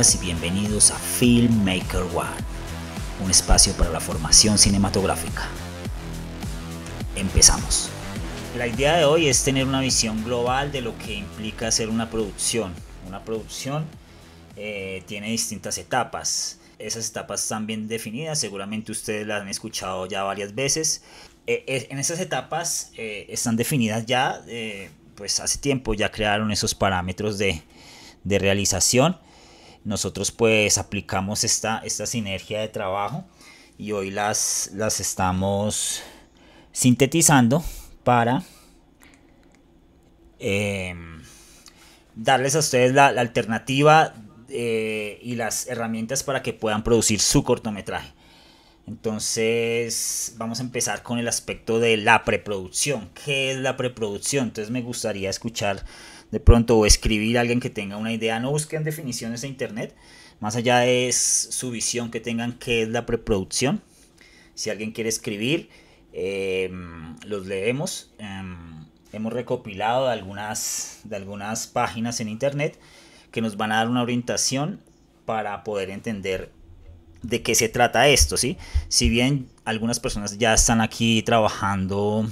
y bienvenidos a Filmmaker One, un espacio para la formación cinematográfica. Empezamos. La idea de hoy es tener una visión global de lo que implica hacer una producción. Una producción eh, tiene distintas etapas. Esas etapas están bien definidas, seguramente ustedes las han escuchado ya varias veces. Eh, eh, en esas etapas están definidas ya, pues hace tiempo ya crearon esos parámetros de realización nosotros pues aplicamos esta, esta sinergia de trabajo y hoy las, las estamos sintetizando para em, darles a ustedes la, alternativa eh, y las herramientas para que puedan producir su cortometraje. Entonces vamos a empezar con el aspecto de la preproducción. ¿Qué es la preproducción? Entonces me gustaría escuchar de pronto o escribir a alguien que tenga una idea, no busquen definiciones en internet, más allá es su visión que tengan que es la preproducción. Si alguien quiere escribir, em, los leemos. Em, hemos recopilado de algunas, de algunas páginas en internet que nos van a dar una orientación para poder entender de qué se trata esto, ¿sí? Si bien algunas personas ya están aquí trabajando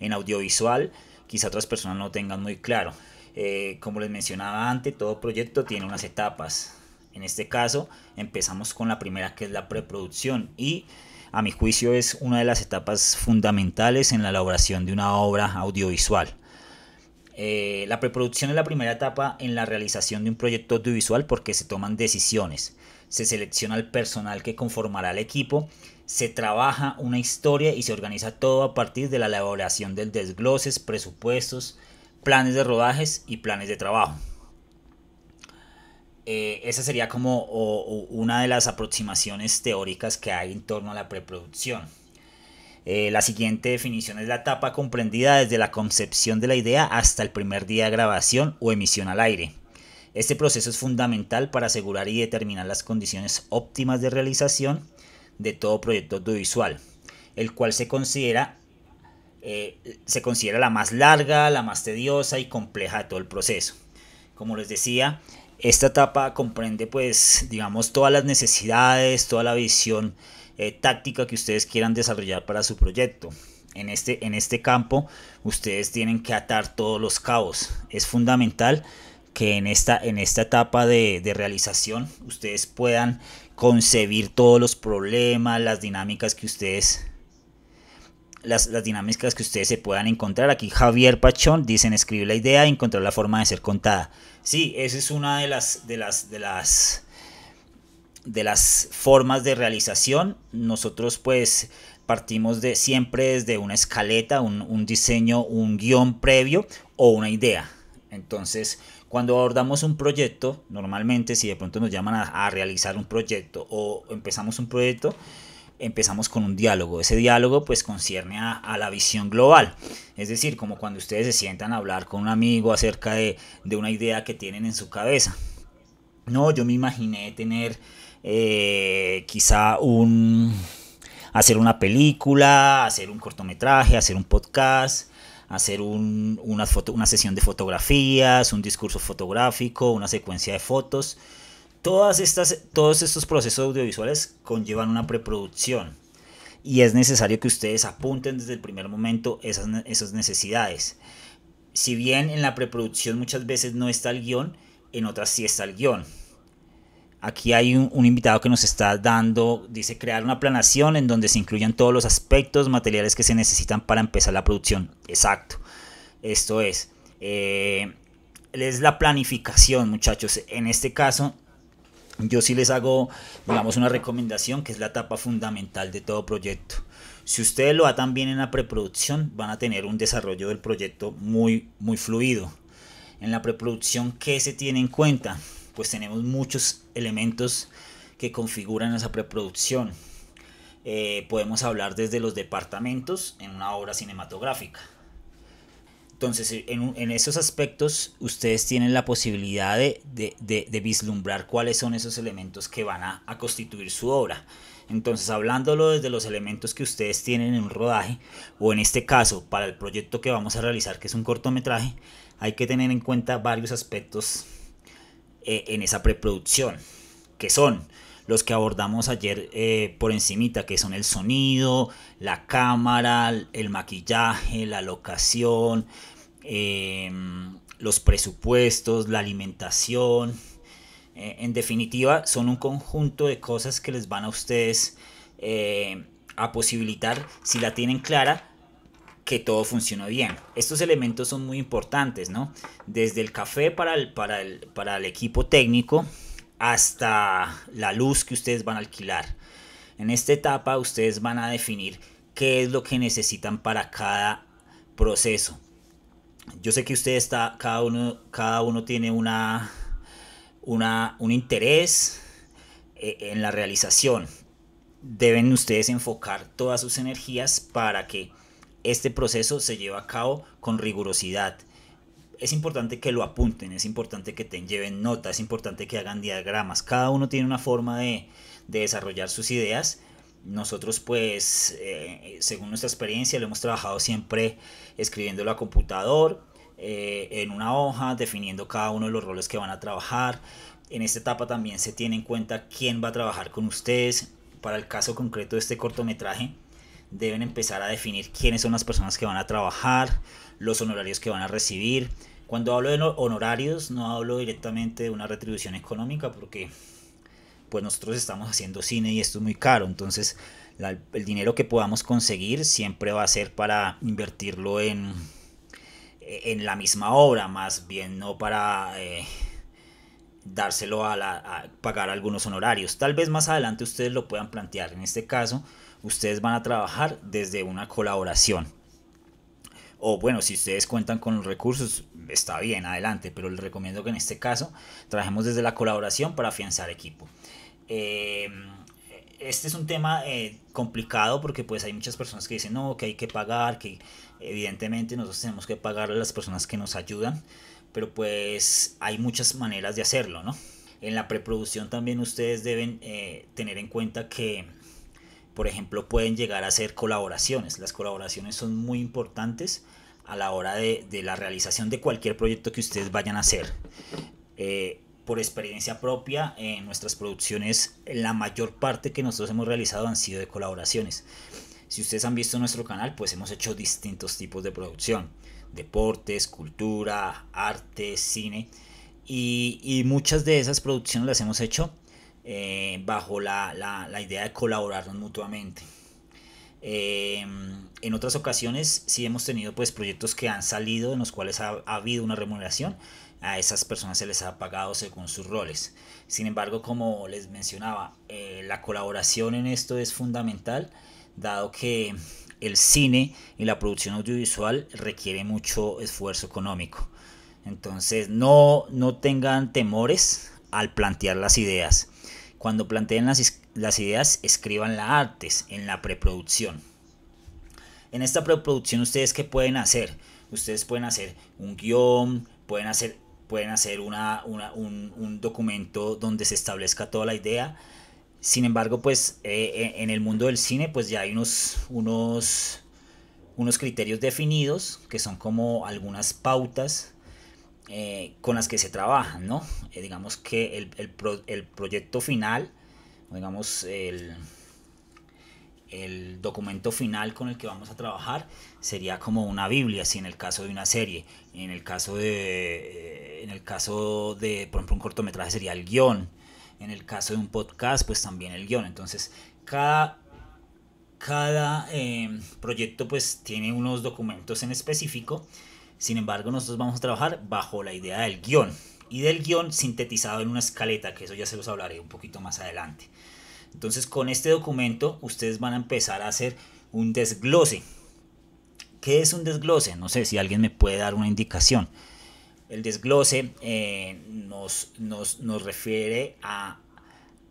en audiovisual, quizá otras personas no tengan muy claro. Eh, como les mencionaba antes, todo proyecto tiene unas etapas. En este caso, empezamos con la primera que es la preproducción y a mi juicio es una de las etapas fundamentales en la elaboración de una obra audiovisual. Eh, la preproducción es la primera etapa en la realización de un proyecto audiovisual porque se toman decisiones, se selecciona el personal que conformará el equipo, se trabaja una historia y se organiza todo a partir de la elaboración del desgloses, presupuestos, planes de rodajes y planes de trabajo. Eh, esa sería como una de las aproximaciones teóricas que hay en torno a la preproducción. Eh, la siguiente definición es la etapa comprendida desde la concepción de la idea hasta el primer día de grabación o emisión al aire. Este proceso es fundamental para asegurar y determinar las condiciones óptimas de realización de todo proyecto audiovisual, el cual se considera eh, se considera la más larga, la más tediosa y compleja de todo el proceso. Como les decía, esta etapa comprende pues digamos todas las necesidades, toda la visión eh, táctica que ustedes quieran desarrollar para su proyecto. En este, en este campo ustedes tienen que atar todos los cabos. Es fundamental que en esta, en esta etapa de, de, realización ustedes puedan concebir todos los problemas, las dinámicas que ustedes las, dinámicas que ustedes se puedan encontrar. Aquí Javier Pachón dicen escribir la idea y encontrar la forma de ser contada. Sí, esa es una de las, de las, de las, de las formas de realización. Nosotros pues partimos de siempre desde una escaleta, un, diseño, un guión previo o una idea. Entonces, cuando abordamos un proyecto, normalmente si de pronto nos llaman a realizar un proyecto o empezamos un proyecto, empezamos con un diálogo. Ese diálogo pues concierne a, la visión global. Es decir, como cuando ustedes se sientan a hablar con un amigo acerca de, una idea que tienen en su cabeza. No, yo me imaginé tener eh, quizá un... hacer una película, hacer un cortometraje, hacer un podcast hacer una sesión de fotografías, un discurso fotográfico, una secuencia de fotos. Todas estas, todos estos procesos audiovisuales conllevan una preproducción y es necesario que ustedes apunten desde el primer momento esas, necesidades. Si bien en la preproducción muchas veces no está el guión, en otras sí está el guión. Aquí hay un, invitado que nos está dando, dice crear una planación en donde se incluyan todos los aspectos materiales que se necesitan para empezar la producción. Exacto. Esto es, eh, es la planificación muchachos. En este caso yo sí les hago, digamos, una recomendación que es la etapa fundamental de todo proyecto. Si ustedes lo hacen bien en la preproducción, van a tener un desarrollo del proyecto muy, muy fluido. En la preproducción, ¿qué se tiene en cuenta? Pues tenemos muchos elementos que configuran esa preproducción. Eh, podemos hablar desde los departamentos en una obra cinematográfica. Entonces, eh, en, esos aspectos, ustedes tienen la posibilidad de, vislumbrar cuáles son esos elementos que van a, constituir su obra. Entonces, hablándolo desde los elementos que ustedes tienen en un rodaje, o en este caso, para el proyecto que vamos a realizar, que es un cortometraje, hay que tener en cuenta varios aspectos eh, en esa preproducción, que son los que abordamos ayer eh, por encimita, que son el sonido, la cámara, el maquillaje, la locación, Em, los presupuestos, la alimentación. Eh, en definitiva, son un conjunto de cosas que les van a ustedes eh, a posibilitar, si la tienen clara, que todo funcione bien. Estos elementos son muy importantes, ¿no? Desde el café para el equipo técnico hasta la luz que ustedes van a alquilar. En esta etapa ustedes van a definir qué es lo que necesitan para cada proceso yo sé que usted está, cada uno, tiene una, un interés eh, en la realización. Deben ustedes enfocar todas sus energías para que este proceso se lleve a cabo con rigurosidad. Es importante que lo apunten, es importante que te lleven nota, es importante que hagan diagramas. Cada uno tiene una forma de desarrollar sus ideas nosotros pues, eh, según nuestra experiencia, lo hemos trabajado siempre escribiéndolo a computador, eh, en una hoja, definiendo cada uno de los roles que van a trabajar. En esta etapa también se tiene en cuenta quién va a trabajar con ustedes. Para el caso concreto de este cortometraje, deben empezar a definir quiénes son las personas que van a trabajar, los honorarios que van a recibir. Cuando hablo de honorarios, no hablo directamente de una retribución económica, porque pues nosotros estamos haciendo cine y esto es muy caro. Entonces el dinero que podamos conseguir siempre va a ser para invertirlo en, en la misma obra, más bien no para... Eh, dárselo a, la, pagar algunos honorarios. Tal vez más adelante ustedes lo puedan plantear. En este caso, ustedes van a trabajar desde una colaboración. O bueno, si ustedes cuentan con los recursos, está bien, adelante, pero les recomiendo que en este caso trabajemos desde la colaboración para afianzar equipo. Eh, este es un tema eh, complicado porque pues hay muchas personas que dicen no, que hay que pagar, que evidentemente nosotros tenemos que pagar a las personas que nos ayudan, pero pues hay muchas maneras de hacerlo, ¿no? En la preproducción también ustedes deben eh, tener en cuenta que, por ejemplo, pueden llegar a hacer colaboraciones. Las colaboraciones son muy importantes a la hora de, la realización de cualquier proyecto que ustedes vayan a hacer por experiencia propia, en eh, nuestras producciones, la mayor parte que nosotros hemos realizado han sido de colaboraciones. Si ustedes han visto nuestro canal, pues hemos hecho distintos tipos de producción. Deportes, cultura, arte, cine. Y, y muchas de esas producciones las hemos hecho eh, bajo la, la, la, idea de colaborarnos mutuamente. Em, en otras ocasiones sí hemos tenido pues proyectos que han salido en los cuales ha habido una remuneración, a esas personas se les ha pagado según sus roles. Sin embargo, como les mencionaba, eh, la colaboración en esto es fundamental, dado que el cine y la producción audiovisual requiere mucho esfuerzo económico. Entonces, no, no tengan temores al plantear las ideas. Cuando planteen las, ideas, escriban las artes en la preproducción. En esta preproducción, ¿ustedes qué pueden hacer? Ustedes pueden hacer un guión, pueden hacer pueden hacer una, un, documento donde se establezca toda la idea. Sin embargo, pues eh, eh, en el mundo del cine pues ya hay unos, unos, unos criterios definidos que son como algunas pautas eh, con las que se trabaja ¿no? digamos que el, el proyecto final, digamos el el documento final con el que vamos a trabajar sería como una Biblia, si en el caso de una serie, en el caso de, eh, en el caso de, por ejemplo, un cortometraje sería el guión, en el caso de un podcast, pues también el guión. Entonces, cada, cada eh, proyecto pues tiene unos documentos en específico, sin embargo, nosotros vamos a trabajar bajo la idea del guión y del guión sintetizado en una escaleta, que eso ya se los hablaré un poquito más adelante. Entonces con este documento ustedes van a empezar a hacer un desglose. ¿Qué es un desglose? No sé si alguien me puede dar una indicación. El desglose eh, nos, nos, refiere a,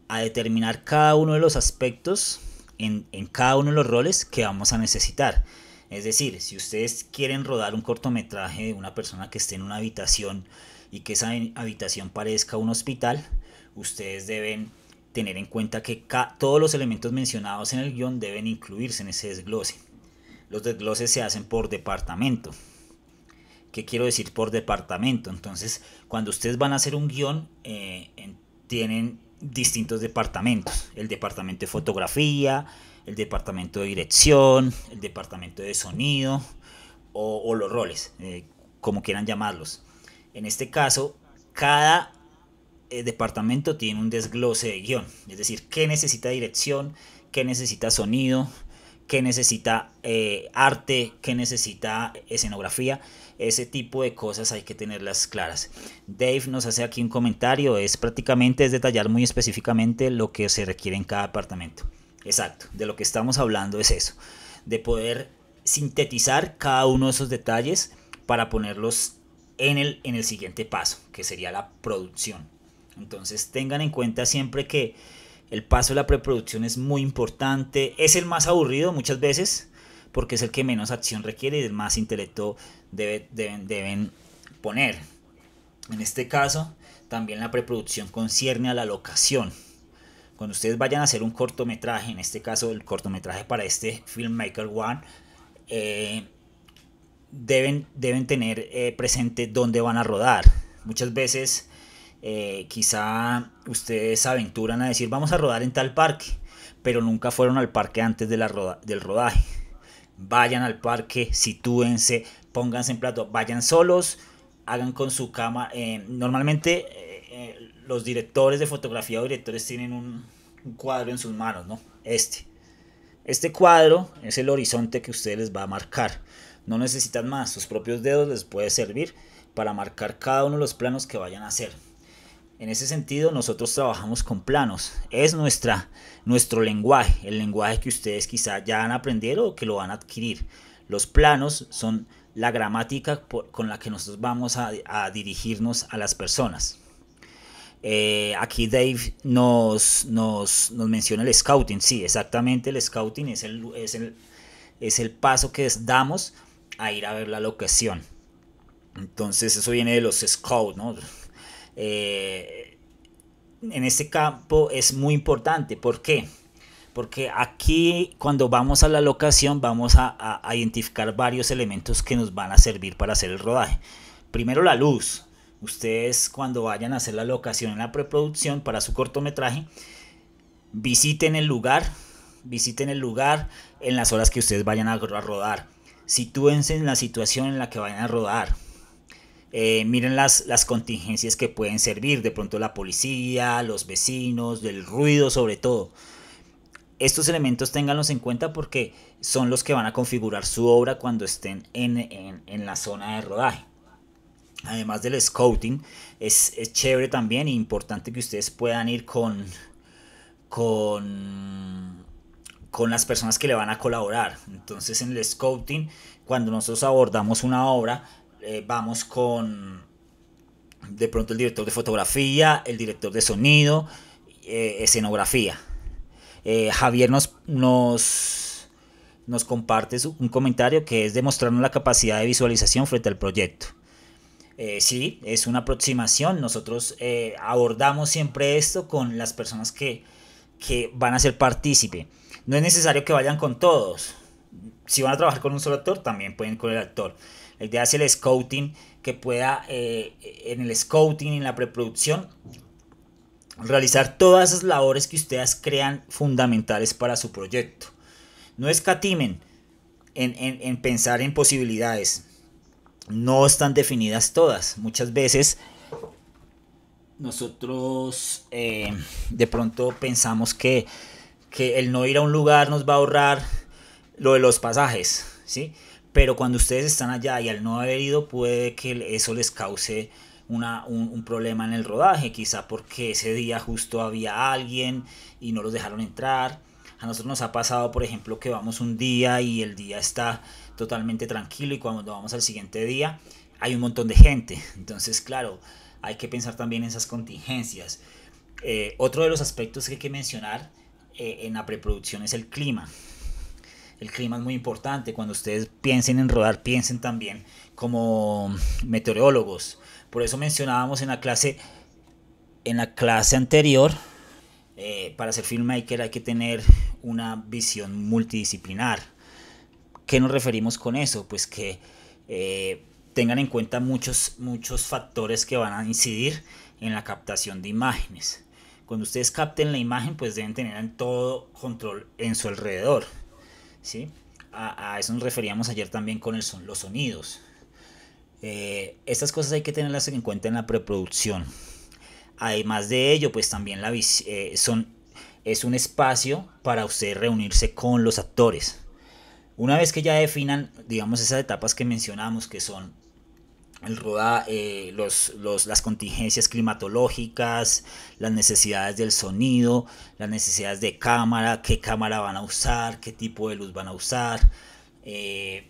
determinar cada uno de los aspectos en, en cada uno de los roles que vamos a necesitar. Es decir, si ustedes quieren rodar un cortometraje de una persona que esté en una habitación y que esa habitación parezca un hospital, ustedes deben tener en cuenta que todos los elementos mencionados en el guión deben incluirse en ese desglose. Los desgloses se hacen por departamento. ¿Qué quiero decir por departamento? Entonces, cuando ustedes van a hacer un guión, eh, tienen distintos departamentos. El departamento de fotografía, el departamento de dirección, el departamento de sonido o, los roles, eh, como quieran llamarlos. En este caso, cada eh, departamento tiene un desglose de guión, es decir, qué necesita dirección, qué necesita sonido, qué necesita eh, arte, qué necesita escenografía, ese tipo de cosas hay que tenerlas claras. Dave nos hace aquí un comentario, es prácticamente es detallar muy específicamente lo que se requiere en cada departamento. Exacto, de lo que estamos hablando es eso, de poder sintetizar cada uno de esos detalles para ponerlos en el, en el siguiente paso, que sería la producción. Entonces tengan en cuenta siempre que el paso de la preproducción es muy importante. Es el más aburrido muchas veces porque es el que menos acción requiere y el más intelecto deben, poner. En este caso, también la preproducción concierne a la locación. Cuando ustedes vayan a hacer un cortometraje, en este caso el cortometraje para este Filmmaker One, eh, deben, tener eh, presente dónde van a rodar. Muchas veces eh, quizá ustedes aventuran a decir vamos a rodar en tal parque, pero nunca fueron al parque antes de la del rodaje. Vayan al parque, sitúense, pónganse en plato, vayan solos, hagan con su cama. Eh, normalmente eh, los directores de fotografía o directores tienen un, cuadro en sus manos, ¿no? Este. Este cuadro es el horizonte que ustedes les va a marcar. No necesitan más, sus propios dedos les puede servir para marcar cada uno de los planos que vayan a hacer. En ese sentido, nosotros trabajamos con planos. Es nuestra, nuestro lenguaje, el lenguaje que ustedes quizá ya han aprendido o que lo van a adquirir. Los planos son la gramática con la que nosotros vamos a, dirigirnos a las personas. Eh, aquí Dave nos, nos, menciona el scouting. Sí, exactamente, el scouting es el, es es el paso que damos a ir a ver la locación. Entonces eso viene de los scouts, ¿no? Eh, en este campo es muy importante. ¿Por qué? Porque aquí cuando vamos a la locación vamos a, a identificar varios elementos que nos van a servir para hacer el rodaje. Primero la luz. Ustedes cuando vayan a hacer la locación en la preproducción para su cortometraje, visiten el lugar, visiten el lugar en las horas que ustedes vayan a rodar. Sitúense en la situación en la que vayan a rodar. Eh, miren las, las contingencias que pueden servir, de pronto la policía, los vecinos, del ruido sobre todo. Estos elementos ténganlos en cuenta porque son los que van a configurar su obra cuando estén en, la zona de rodaje. Además del scouting, es, chévere también e importante que ustedes puedan ir con, con, con las personas que le van a colaborar. Entonces en el scouting, cuando nosotros abordamos una obra, eh, vamos con de pronto el director de fotografía, el director de sonido, eh, escenografía. Eh, Javier nos, nos, comparte un comentario que es demostrarnos la capacidad de visualización frente al proyecto. sí, es una aproximación. Nosotros abordamos siempre esto con las personas que, que van a ser partícipe. No es necesario que vayan con todos. Si van a trabajar con un solo actor, también pueden con el actor la idea es el scouting, que pueda eh, en el scouting, en la preproducción, realizar todas esas labores que ustedes crean fundamentales para su proyecto. No escatimen en, pensar en posibilidades. No están definidas todas. Muchas veces nosotros eh, de pronto pensamos que, que el no ir a un lugar nos va a ahorrar lo de los pasajes, ¿sí? pero cuando ustedes están allá y al no haber ido puede que eso les cause una, un, problema en el rodaje, quizá porque ese día justo había alguien y no los dejaron entrar. A nosotros nos ha pasado, por ejemplo, que vamos un día y el día está totalmente tranquilo y cuando vamos al siguiente día hay un montón de gente. Entonces, claro, hay que pensar también en esas contingencias. Eh, otro de los aspectos que hay que mencionar eh, en la preproducción es el clima. El clima es muy importante. Cuando ustedes piensen en rodar, piensen también como meteorólogos. Por eso mencionábamos en la clase, en la clase anterior, eh, para ser filmmaker hay que tener una visión multidisciplinar. ¿Qué nos referimos con eso? Pues que eh, tengan en cuenta muchos, muchos factores que van a incidir en la captación de imágenes. Cuando ustedes capten la imagen, pues deben tener todo control en su alrededor. ¿sí? A, eso nos referíamos ayer también con los sonidos. Eh, estas cosas hay que tenerlas en cuenta en la preproducción. Además de ello, pues también la, eh, es un espacio para usted reunirse con los actores. Una vez que ya definan, digamos, esas etapas que mencionamos, que son el roda eh, los, los, las contingencias climatológicas, las necesidades del sonido, las necesidades de cámara, qué cámara van a usar, qué tipo de luz van a usar. Eh,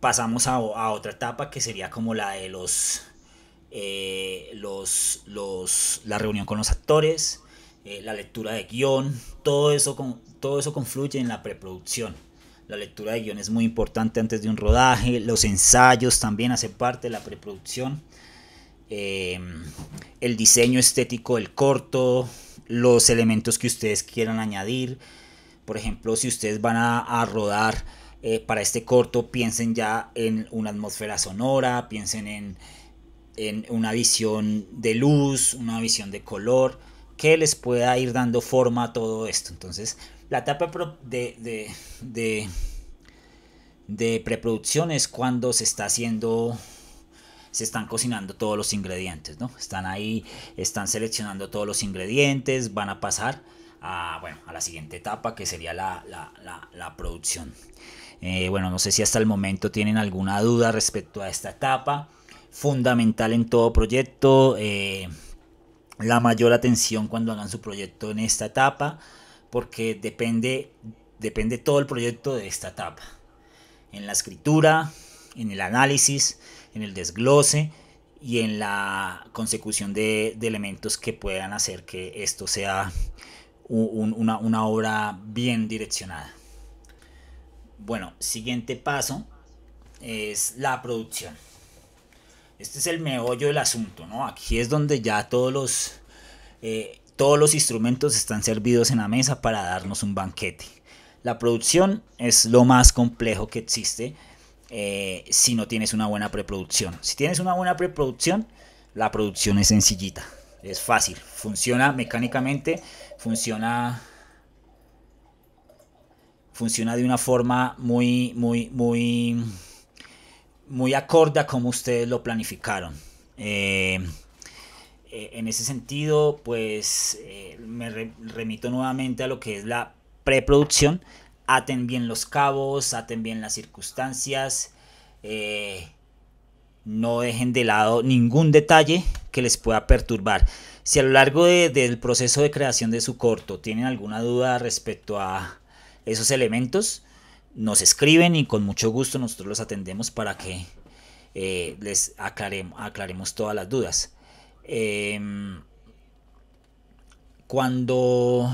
pasamos a, otra etapa que sería como la de los, eh, la reunión con los actores, la lectura de guión, todo eso, todo eso confluye en la preproducción. La lectura de guión es muy importante antes de un rodaje, los ensayos también hacen parte de la preproducción, em, el diseño estético del corto, los elementos que ustedes quieran añadir. Por ejemplo, si ustedes van a, rodar eh, para este corto, piensen ya en una atmósfera sonora, piensen en una visión de luz, una visión de color que les pueda ir dando forma a todo esto. Entonces, la etapa de, de, de, preproducción es cuando se está haciendo se están cocinando todos los ingredientes, ¿no? Están ahí, están seleccionando todos los ingredientes, van a pasar a, bueno, a la siguiente etapa que sería la, la, la, producción. Eh, bueno, no sé si hasta el momento tienen alguna duda respecto a esta etapa. Fundamental en todo proyecto. Eh, la mayor atención cuando hagan su proyecto en esta etapa, porque depende, depende todo el proyecto de esta etapa. En la escritura, en el análisis, en el desglose y en la consecución de, elementos que puedan hacer que esto sea una obra bien direccionada. Bueno, siguiente paso es la producción este es el meollo del asunto, ¿no? Aquí es donde ya todos los, eh, todos los instrumentos están servidos en la mesa para darnos un banquete. La producción es lo más complejo que existe eh, si no tienes una buena preproducción. Si tienes una buena preproducción, la producción es sencillita, es fácil, funciona mecánicamente, funciona funciona de una forma muy muy muy muy acorde a como ustedes lo planificaron. Eh, eh, en ese sentido, pues eh, me remito nuevamente a lo que es la preproducción. Aten bien los cabos, aten bien las circunstancias. no dejen de lado ningún detalle que les pueda perturbar. Si a lo largo del proceso de creación de su corto tienen alguna duda respecto a esos elementos, nos escriben y con mucho gusto nosotros los atendemos para que eh, les aclaremos, aclaremos, todas las dudas. Em, cuando,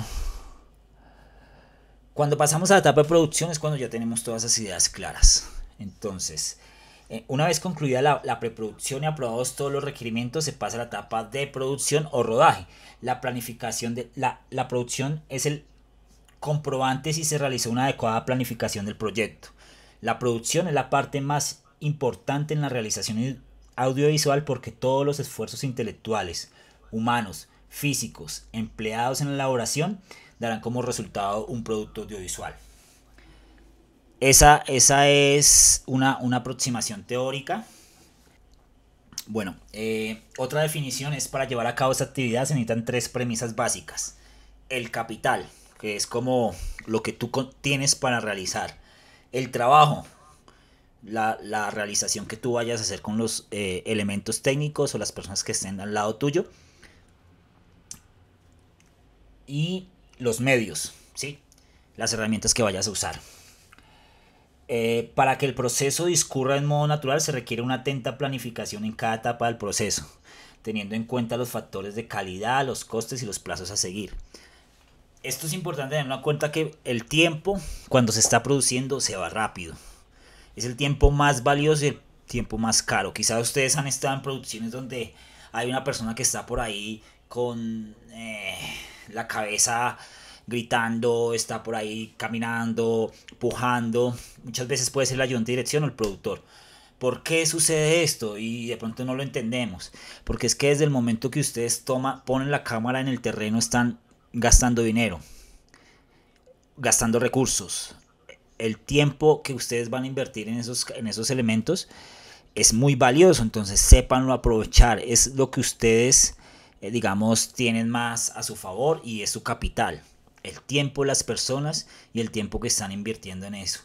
pasamos a la etapa de producción es cuando ya tenemos todas esas ideas claras. Entonces, eh, una vez concluida la, preproducción y aprobados todos los requerimientos, se pasa a la etapa de producción o rodaje. La planificación de la, la producción es el comprobante si se realizó una adecuada planificación del proyecto. La producción es la parte más importante en la realización audiovisual porque todos los esfuerzos intelectuales, humanos, físicos, empleados en la elaboración, darán como resultado un producto audiovisual. Esa, esa es una, aproximación teórica. Bueno, eh, otra definición es para llevar a cabo esta actividad se necesitan tres premisas básicas. El capital, que es como lo que tú tienes para realizar. El trabajo, la, realización que tú vayas a hacer con los eh, elementos técnicos o las personas que estén al lado tuyo. Y los medios, ¿sí? Las herramientas que vayas a usar. Eh, para que el proceso discurra en modo natural se requiere una atenta planificación en cada etapa del proceso, teniendo en cuenta los factores de calidad, los costes y los plazos a seguir esto es importante tener en cuenta que el tiempo cuando se está produciendo se va rápido. Es el tiempo más valioso y el tiempo más caro. Quizás ustedes han estado en producciones donde hay una persona que está por ahí con eh, la cabeza gritando, está por ahí caminando, pujando. Muchas veces puede ser la ayudante de dirección o el productor. ¿Por qué sucede esto? Y de pronto no lo entendemos. Porque es que desde el momento que ustedes toma, ponen la cámara en el terreno, están gastando dinero, gastando recursos. El tiempo que ustedes van a invertir en esos, en esos elementos es muy valioso, entonces sépanlo aprovechar. Es lo que ustedes, eh, digamos, tienen más a su favor y es su capital. El tiempo, las personas y el tiempo que están invirtiendo en eso.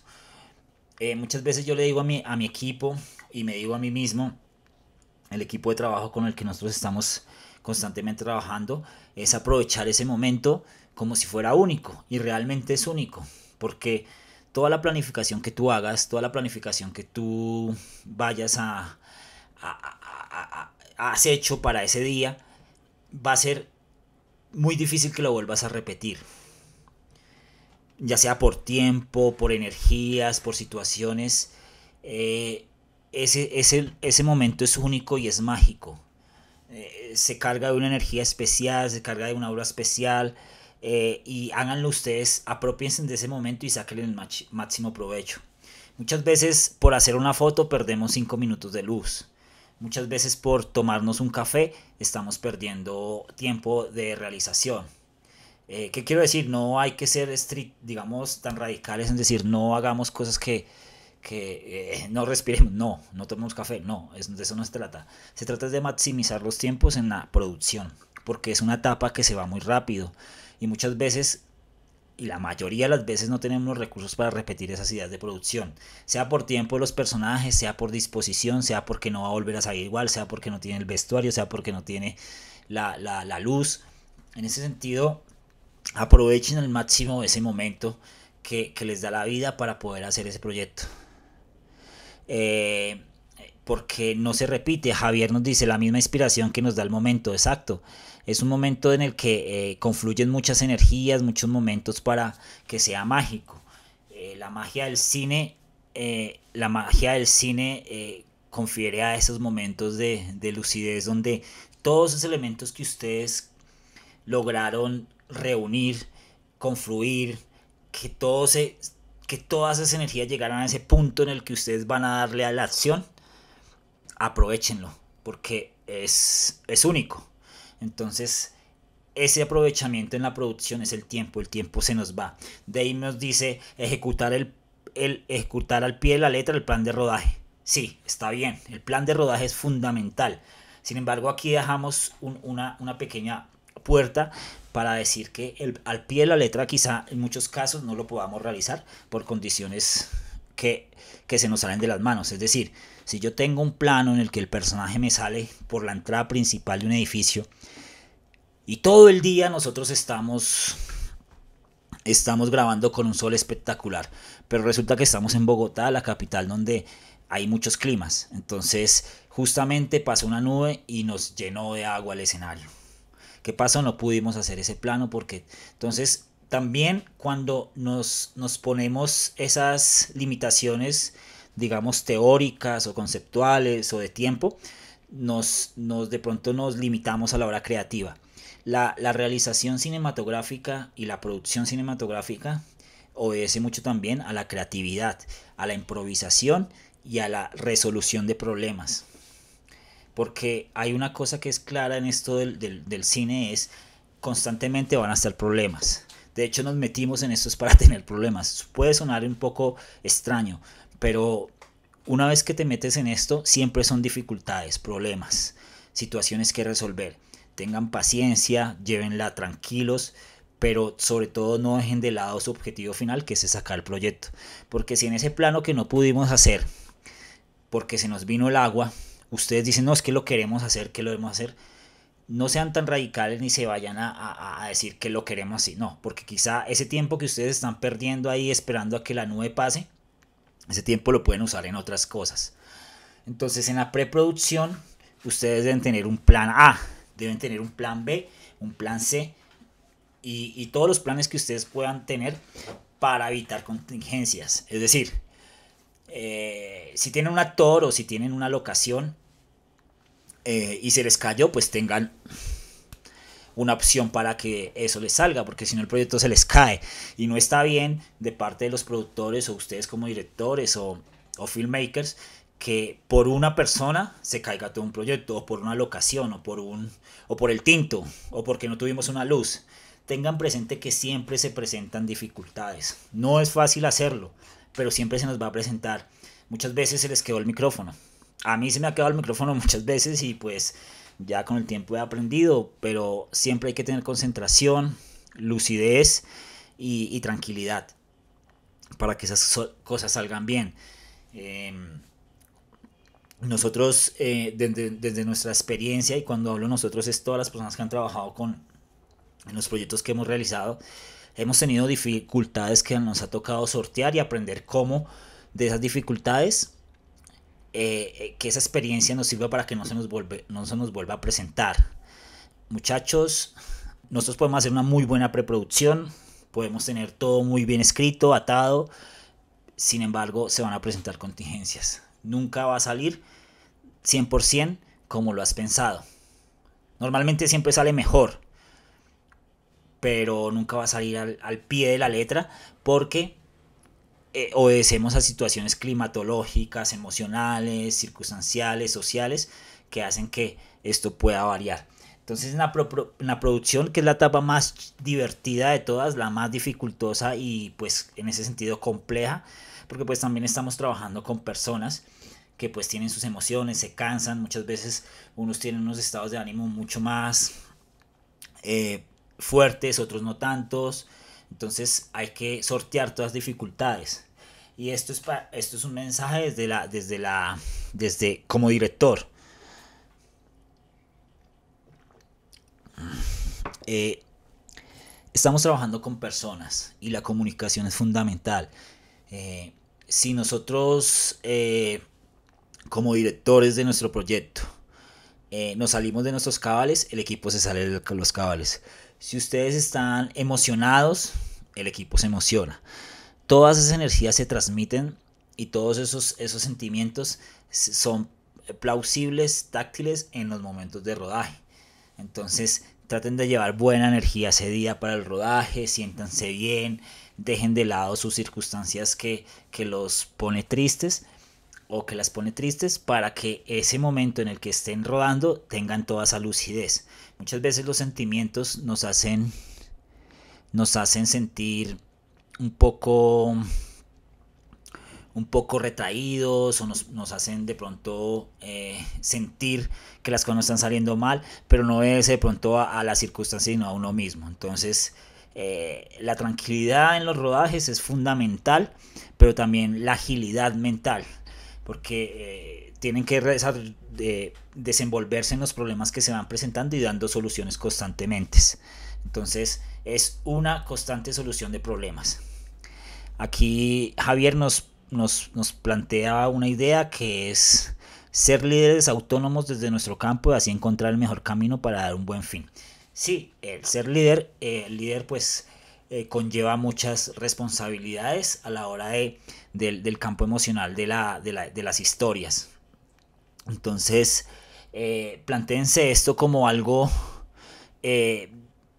Eh, muchas veces yo le digo a mi, a mi equipo y me digo a mí mismo, el equipo de trabajo con el que nosotros estamos constantemente trabajando, es aprovechar ese momento como si fuera único y realmente es único, porque toda la planificación que tú hagas, toda la planificación que tú vayas a, has hecho para ese día, va a ser muy difícil que lo vuelvas a repetir. Ya sea por tiempo, por energías, por situaciones. Eh, ese, ese momento es único y es mágico. Eh, se carga de una energía especial, se carga de una aura especial. Eh, y háganlo ustedes, apropiense de ese momento y saquen el máximo provecho. Muchas veces por hacer una foto perdemos 5 minutos de luz. Muchas veces por tomarnos un café estamos perdiendo tiempo de realización. Eh, ¿Qué quiero decir? No hay que ser, digamos, tan radicales en decir no hagamos cosas que, que eh, no respiremos, no, no tomemos café, no, de eso no se trata. Se trata de maximizar los tiempos en la producción, porque es una etapa que se va muy rápido y muchas veces y la mayoría de las veces no tenemos los recursos para repetir esas ideas de producción, sea por tiempo de los personajes, sea por disposición, sea porque no va a volver a salir igual, sea porque no tiene el vestuario, sea porque no tiene la, la, luz. En ese sentido, aprovechen al máximo ese momento que les da la vida para poder hacer ese proyecto. Eh, porque no se repite, Javier nos dice la misma inspiración que nos da el momento, exacto. Es un momento en el que eh, confluyen muchas energías, muchos momentos para que sea mágico. Eh, la magia del cine, la magia del cine confiere a esos momentos de, de lucidez donde todos esos elementos que ustedes lograron reunir, confluir, que todo se, que todas esas energías llegaran a ese punto en el que ustedes van a darle a la acción, aprovechenlo, porque es, es único. Entonces, ese aprovechamiento en la producción es el tiempo, el tiempo se nos va. De ahí nos dice ejecutar, el, ejecutar al pie de la letra el plan de rodaje. Sí, está bien, el plan de rodaje es fundamental. Sin embargo, aquí dejamos una, una pequeña puerta para decir que al pie de la letra quizá en muchos casos no lo podamos realizar por condiciones que, que se nos salen de las manos. Es decir, si yo tengo un plano en el que el personaje me sale por la entrada principal de un edificio y todo el día nosotros estamos estamos grabando con un sol espectacular, pero resulta que estamos en Bogotá, la capital donde hay muchos climas. Entonces, justamente pasó una nube y nos llenó de agua el escenario. ¿Qué pasó No pudimos hacer ese plano porque entonces también cuando nos, ponemos esas limitaciones, digamos, teóricas o conceptuales o de tiempo, nos, de pronto nos limitamos a la hora creativa. La, la realización cinematográfica y la producción cinematográfica obedece mucho también a la creatividad, a la improvisación y a la resolución de problemas porque hay una cosa que es clara en esto del, cine es constantemente van a estar problemas. De hecho, nos metimos en esto para tener problemas. Puede sonar un poco extraño, pero una vez que te metes en esto, siempre son dificultades, problemas, situaciones que resolver. Tengan paciencia, llévenla tranquilos, pero sobre todo no dejen de lado su objetivo final, que es sacar el proyecto. Porque si en ese plano que no pudimos hacer, porque se nos vino el agua, ustedes dicen, no, es que lo queremos hacer, que lo debemos hacer, no sean tan radicales ni se vayan a, decir que lo queremos así, no, porque quizá ese tiempo que ustedes están perdiendo ahí esperando a que la nube pase, ese tiempo lo pueden usar en otras cosas. Entonces en la preproducción ustedes deben tener un plan A, deben tener un plan B, un plan C y, todos los planes que ustedes puedan tener para evitar contingencias. Es decir, eh, si tienen un actor o si tienen una locación, eh, y se les cayó, pues tengan una opción para que eso les salga, porque si no el proyecto se les cae y no está bien de parte de los productores o ustedes como directores o, o filmmakers que por una persona se caiga todo un proyecto o por una locación o por un o por el tinto o porque no tuvimos una luz. Tengan presente que siempre se presentan dificultades. No es fácil hacerlo, pero siempre se nos va a presentar. Muchas veces se les quedó el micrófono, a mí se me ha quedado el micrófono muchas veces y pues ya con el tiempo he aprendido, pero siempre hay que tener concentración, lucidez y, tranquilidad para que esas cosas salgan bien. Em, nosotros, eh, desde, nuestra experiencia, y cuando hablo nosotros es todas las personas que han trabajado con en los proyectos que hemos realizado, hemos tenido dificultades que nos ha tocado sortear y aprender cómo de esas dificultades eh, que esa experiencia nos sirva para que no se nos, no se nos vuelva a presentar. Muchachos, nosotros podemos hacer una muy buena preproducción, podemos tener todo muy bien escrito, atado, sin embargo se van a presentar contingencias. Nunca va a salir 100% como lo has pensado. Normalmente siempre sale mejor, pero nunca va a salir al, al pie de la letra porque eh, obedecemos a situaciones climatológicas, emocionales, circunstanciales, sociales, que hacen que esto pueda variar. Entonces, en la, producción, que es la etapa más divertida de todas, la más dificultosa y pues en ese sentido compleja, porque pues también estamos trabajando con personas que pues tienen sus emociones, se cansan, muchas veces unos tienen unos estados de ánimo mucho más eh, fuertes, otros no tantos, entonces hay que sortear todas las dificultades. Y esto es, esto es un mensaje desde la, desde la, desde como director. Eh, estamos trabajando con personas y la comunicación es fundamental. Eh, si nosotros, eh, como directores de nuestro proyecto, nos salimos de nuestros cabales, el equipo se sale de los cabales. Si ustedes están emocionados, el equipo se emociona. Todas esas energías se transmiten y todos esos, esos sentimientos son plausibles, táctiles en los momentos de rodaje. Entonces traten de llevar buena energía ese día para el rodaje, siéntanse bien, dejen de lado sus circunstancias que, que los pone tristes o que las pone tristes para que ese momento en el que estén rodando tengan toda esa lucidez. Muchas veces los sentimientos nos hacen nos hacen sentir un poco un poco retraídos o nos, hacen de pronto eh, sentir que las cosas no están saliendo mal, pero no es de pronto a, las circunstancias, sino a uno mismo. Entonces, eh, la tranquilidad en los rodajes es fundamental, pero también la agilidad mental, porque eh, tienen que desenvolverse en los problemas que se van presentando y dando soluciones constantemente. Entonces es una constante solución de problemas. Aquí Javier nos, nos, plantea una idea que es ser líderes autónomos desde nuestro campo y así encontrar el mejor camino para dar un buen fin. Sí, el ser líder, eh, el líder pues eh, conlleva muchas responsabilidades a la hora de, del, campo emocional de, las historias. Entonces, eh, planteense esto como algo eh,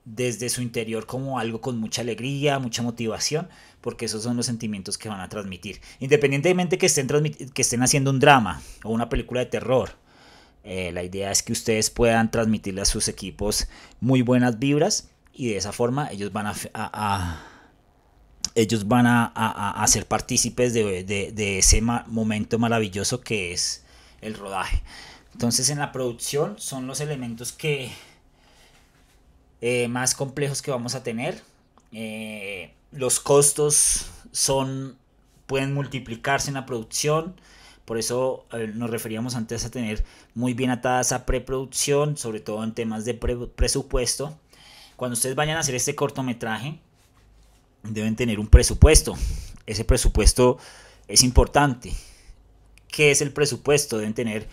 desde su interior como algo con mucha alegría, mucha motivación, porque esos son los sentimientos que van a transmitir. Independientemente que estén, que estén haciendo un drama o una película de terror, eh, la idea es que ustedes puedan transmitirle a sus equipos muy buenas vibras y de esa forma ellos van a, ellos van a, ser partícipes de, ese momento maravilloso que es el rodaje. Entonces en la producción son los elementos que eh, más complejos que vamos a tener. Eh, los costos son, pueden multiplicarse en la producción. Por eso eh, nos referíamos antes a tener muy bien atada esa preproducción, sobre todo en temas de presupuesto. Cuando ustedes vayan a hacer este cortometraje, deben tener un presupuesto. Ese presupuesto es importante. ¿Qué es el presupuesto? Deben tener,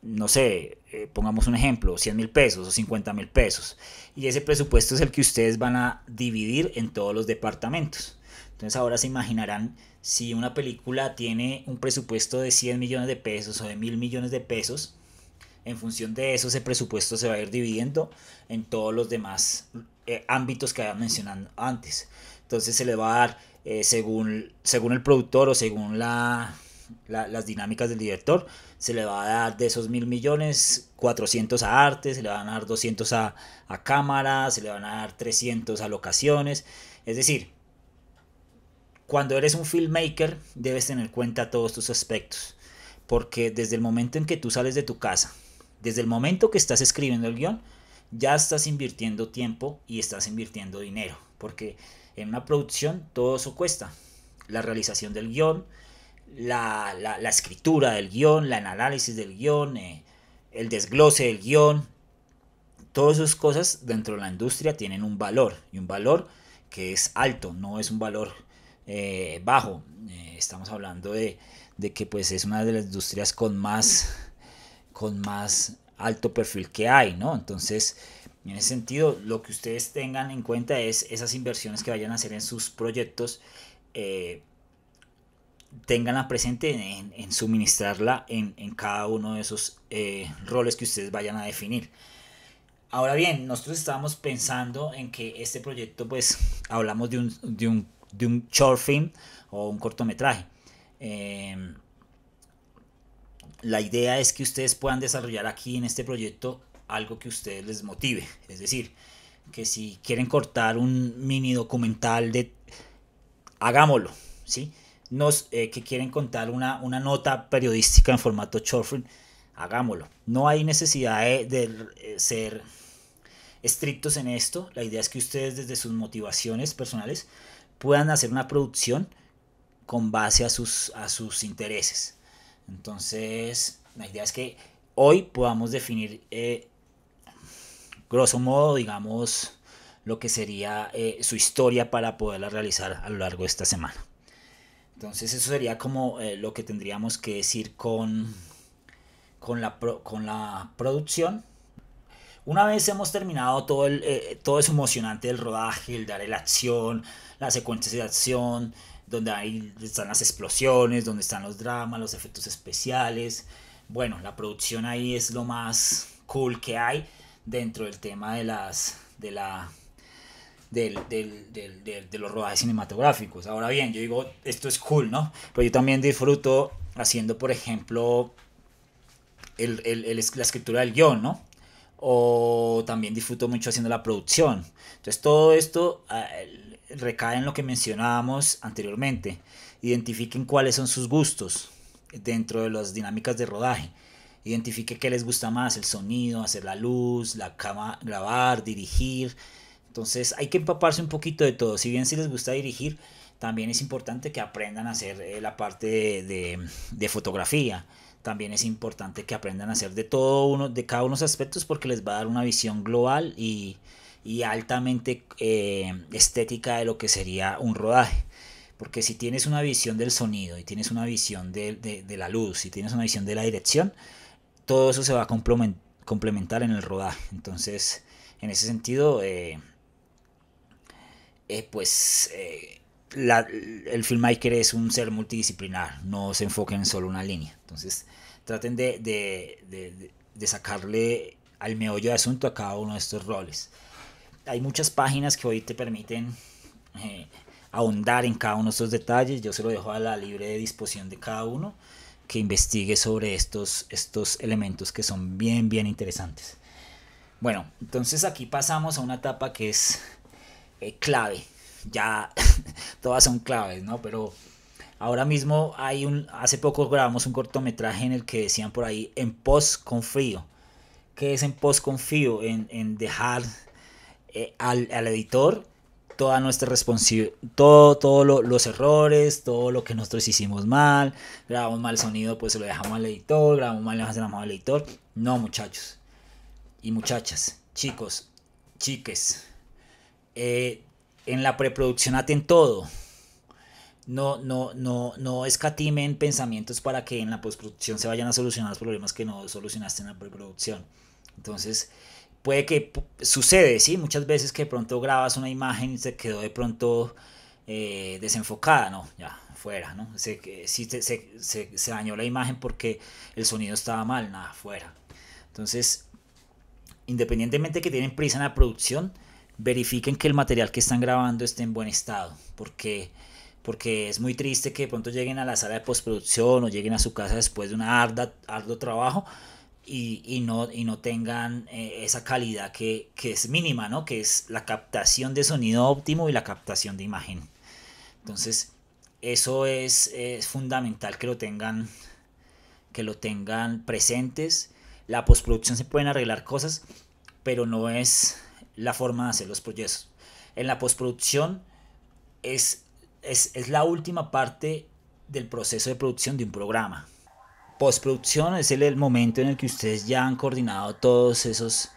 no sé, pongamos un ejemplo, 100 mil pesos o 50 mil pesos y ese presupuesto es el que ustedes van a dividir en todos los departamentos. Entonces ahora se imaginarán si una película tiene un presupuesto de 100 millones de pesos o de mil millones de pesos, en función de eso ese presupuesto se va a ir dividiendo en todos los demás eh, ámbitos que había mencionado antes. Entonces se le va a dar eh, según, según el productor o según las dinámicas del director, se le va a dar de esos mil millones, 400 a arte, se le van a dar 200 a, a cámara, se le van a dar 300 a locaciones. Es decir, cuando eres un filmmaker debes tener en cuenta todos tus aspectos, porque desde el momento en que tú sales de tu casa, desde el momento que estás escribiendo el guión, ya estás invirtiendo tiempo y estás invirtiendo dinero, porque en una producción todo eso cuesta. La realización del guión, la, escritura del guión, el análisis del guión, eh, el desglose del guión. Todas esas cosas dentro de la industria tienen un valor y un valor que es alto, no es un valor eh, bajo. Eh, estamos hablando de, que pues es una de las industrias con más, con más alto perfil que hay, ¿no? Entonces, en ese sentido, lo que ustedes tengan en cuenta es esas inversiones que vayan a hacer en sus proyectos tenganla presente en, suministrarla en, cada uno de esos eh, roles que ustedes vayan a definir. Ahora bien, nosotros estamos pensando en que este proyecto, pues hablamos de un, de short film o un cortometraje. Em, la idea es que ustedes puedan desarrollar aquí en este proyecto algo que ustedes les motive. Es decir, que si quieren cortar un mini documental de... Hagámoslo, ¿sí? nos, eh, que quieren contar una, nota periodística en formato short hagámoslo. No hay necesidad de, eh, ser estrictos en esto. La idea es que ustedes desde sus motivaciones personales puedan hacer una producción con base a sus, a sus intereses. Entonces, la idea es que hoy podamos definir, eh, grosso modo, digamos, lo que sería su historia para poderla realizar a lo largo de esta semana. Entonces eso sería como eh, lo que tendríamos que decir con, con, la, con la producción. Una vez hemos terminado todo, el, eh, todo eso emocionante del rodaje, el dar la acción, las secuencias de acción, donde ahí están las explosiones, donde están los dramas, los efectos especiales. Bueno, la producción ahí es lo más cool que hay dentro del tema de las de la de los rodajes cinematográficos. Ahora bien, yo digo, esto es cool, ¿no? Pero yo también disfruto haciendo, por ejemplo, la escritura del guión, ¿no? O también disfruto mucho haciendo la producción. Entonces todo esto ah, recae en lo que mencionábamos anteriormente. Identifiquen cuáles son sus gustos dentro de las dinámicas de rodaje. Identifique qué les gusta más, el sonido, hacer la luz, la cama, grabar, dirigir, entonces hay que empaparse un poquito de todo. Si bien si les gusta dirigir, también es importante que aprendan a hacer eh, la parte de, fotografía. También es importante que aprendan a hacer de todo uno, de cada uno de los aspectos, porque les va a dar una visión global y, altamente eh, estética de lo que sería un rodaje. Porque si tienes una visión del sonido y tienes una visión de, la luz y tienes una visión de la dirección, todo eso se va a complementar en el rodaje. Entonces, en ese sentido, eh, eh, pues eh, el filmmaker es un ser multidisciplinar, no se enfoquen en solo una línea. Entonces traten de, sacarle al meollo de asunto a cada uno de estos roles. Hay muchas páginas que hoy te permiten eh, ahondar en cada uno de estos detalles. Yo se lo dejo a la libre disposición de cada uno que investigue sobre estos, estos elementos que son bien, bien interesantes. Bueno, entonces aquí pasamos a una etapa que es eh, clave. Ya todas son claves, ¿no? Pero ahora mismo hay un, hace poco grabamos un cortometraje en el que decían por ahí, en post confío. ¿Qué es en post confío? En, en dejar eh, al, al, editor toda nuestra responsabilidad, todo, todos los errores, todo lo que nosotros hicimos mal, grabamos mal sonido, pues se lo dejamos al editor, grabamos mal, le dejamos al editor. No, muchachos y muchachas, chicos, chiques eh, en la preproducción aten todo. No, no, no, no escatimen pensamientos para que en la postproducción se vayan a solucionar los problemas que no solucionaste en la preproducción. Entonces, puede que sucede, ¿sí? Muchas veces que de pronto grabas una imagen y se quedó de pronto eh, desenfocada, ¿no? Ya, fuera, ¿no? Eh, se, se, se, dañó la imagen porque el sonido estaba mal, nada, fuera. Entonces, independientemente que tienen prisa en la producción, verifiquen que el material que están grabando esté en buen estado, porque porque es muy triste que de pronto lleguen a la sala de postproducción o lleguen a su casa después de un arduo trabajo y, no, y no tengan eh, esa calidad que, es mínima, ¿no? que es la captación de sonido óptimo y la captación de imagen. Entonces, eso es, es fundamental que lo tengan que lo tengan presentes. La postproducción se pueden arreglar cosas, pero no es la forma de hacer los proyectos. En la postproducción es, es, la última parte del proceso de producción de un programa. Postproducción es el, el momento en el que ustedes ya han coordinado todos esos,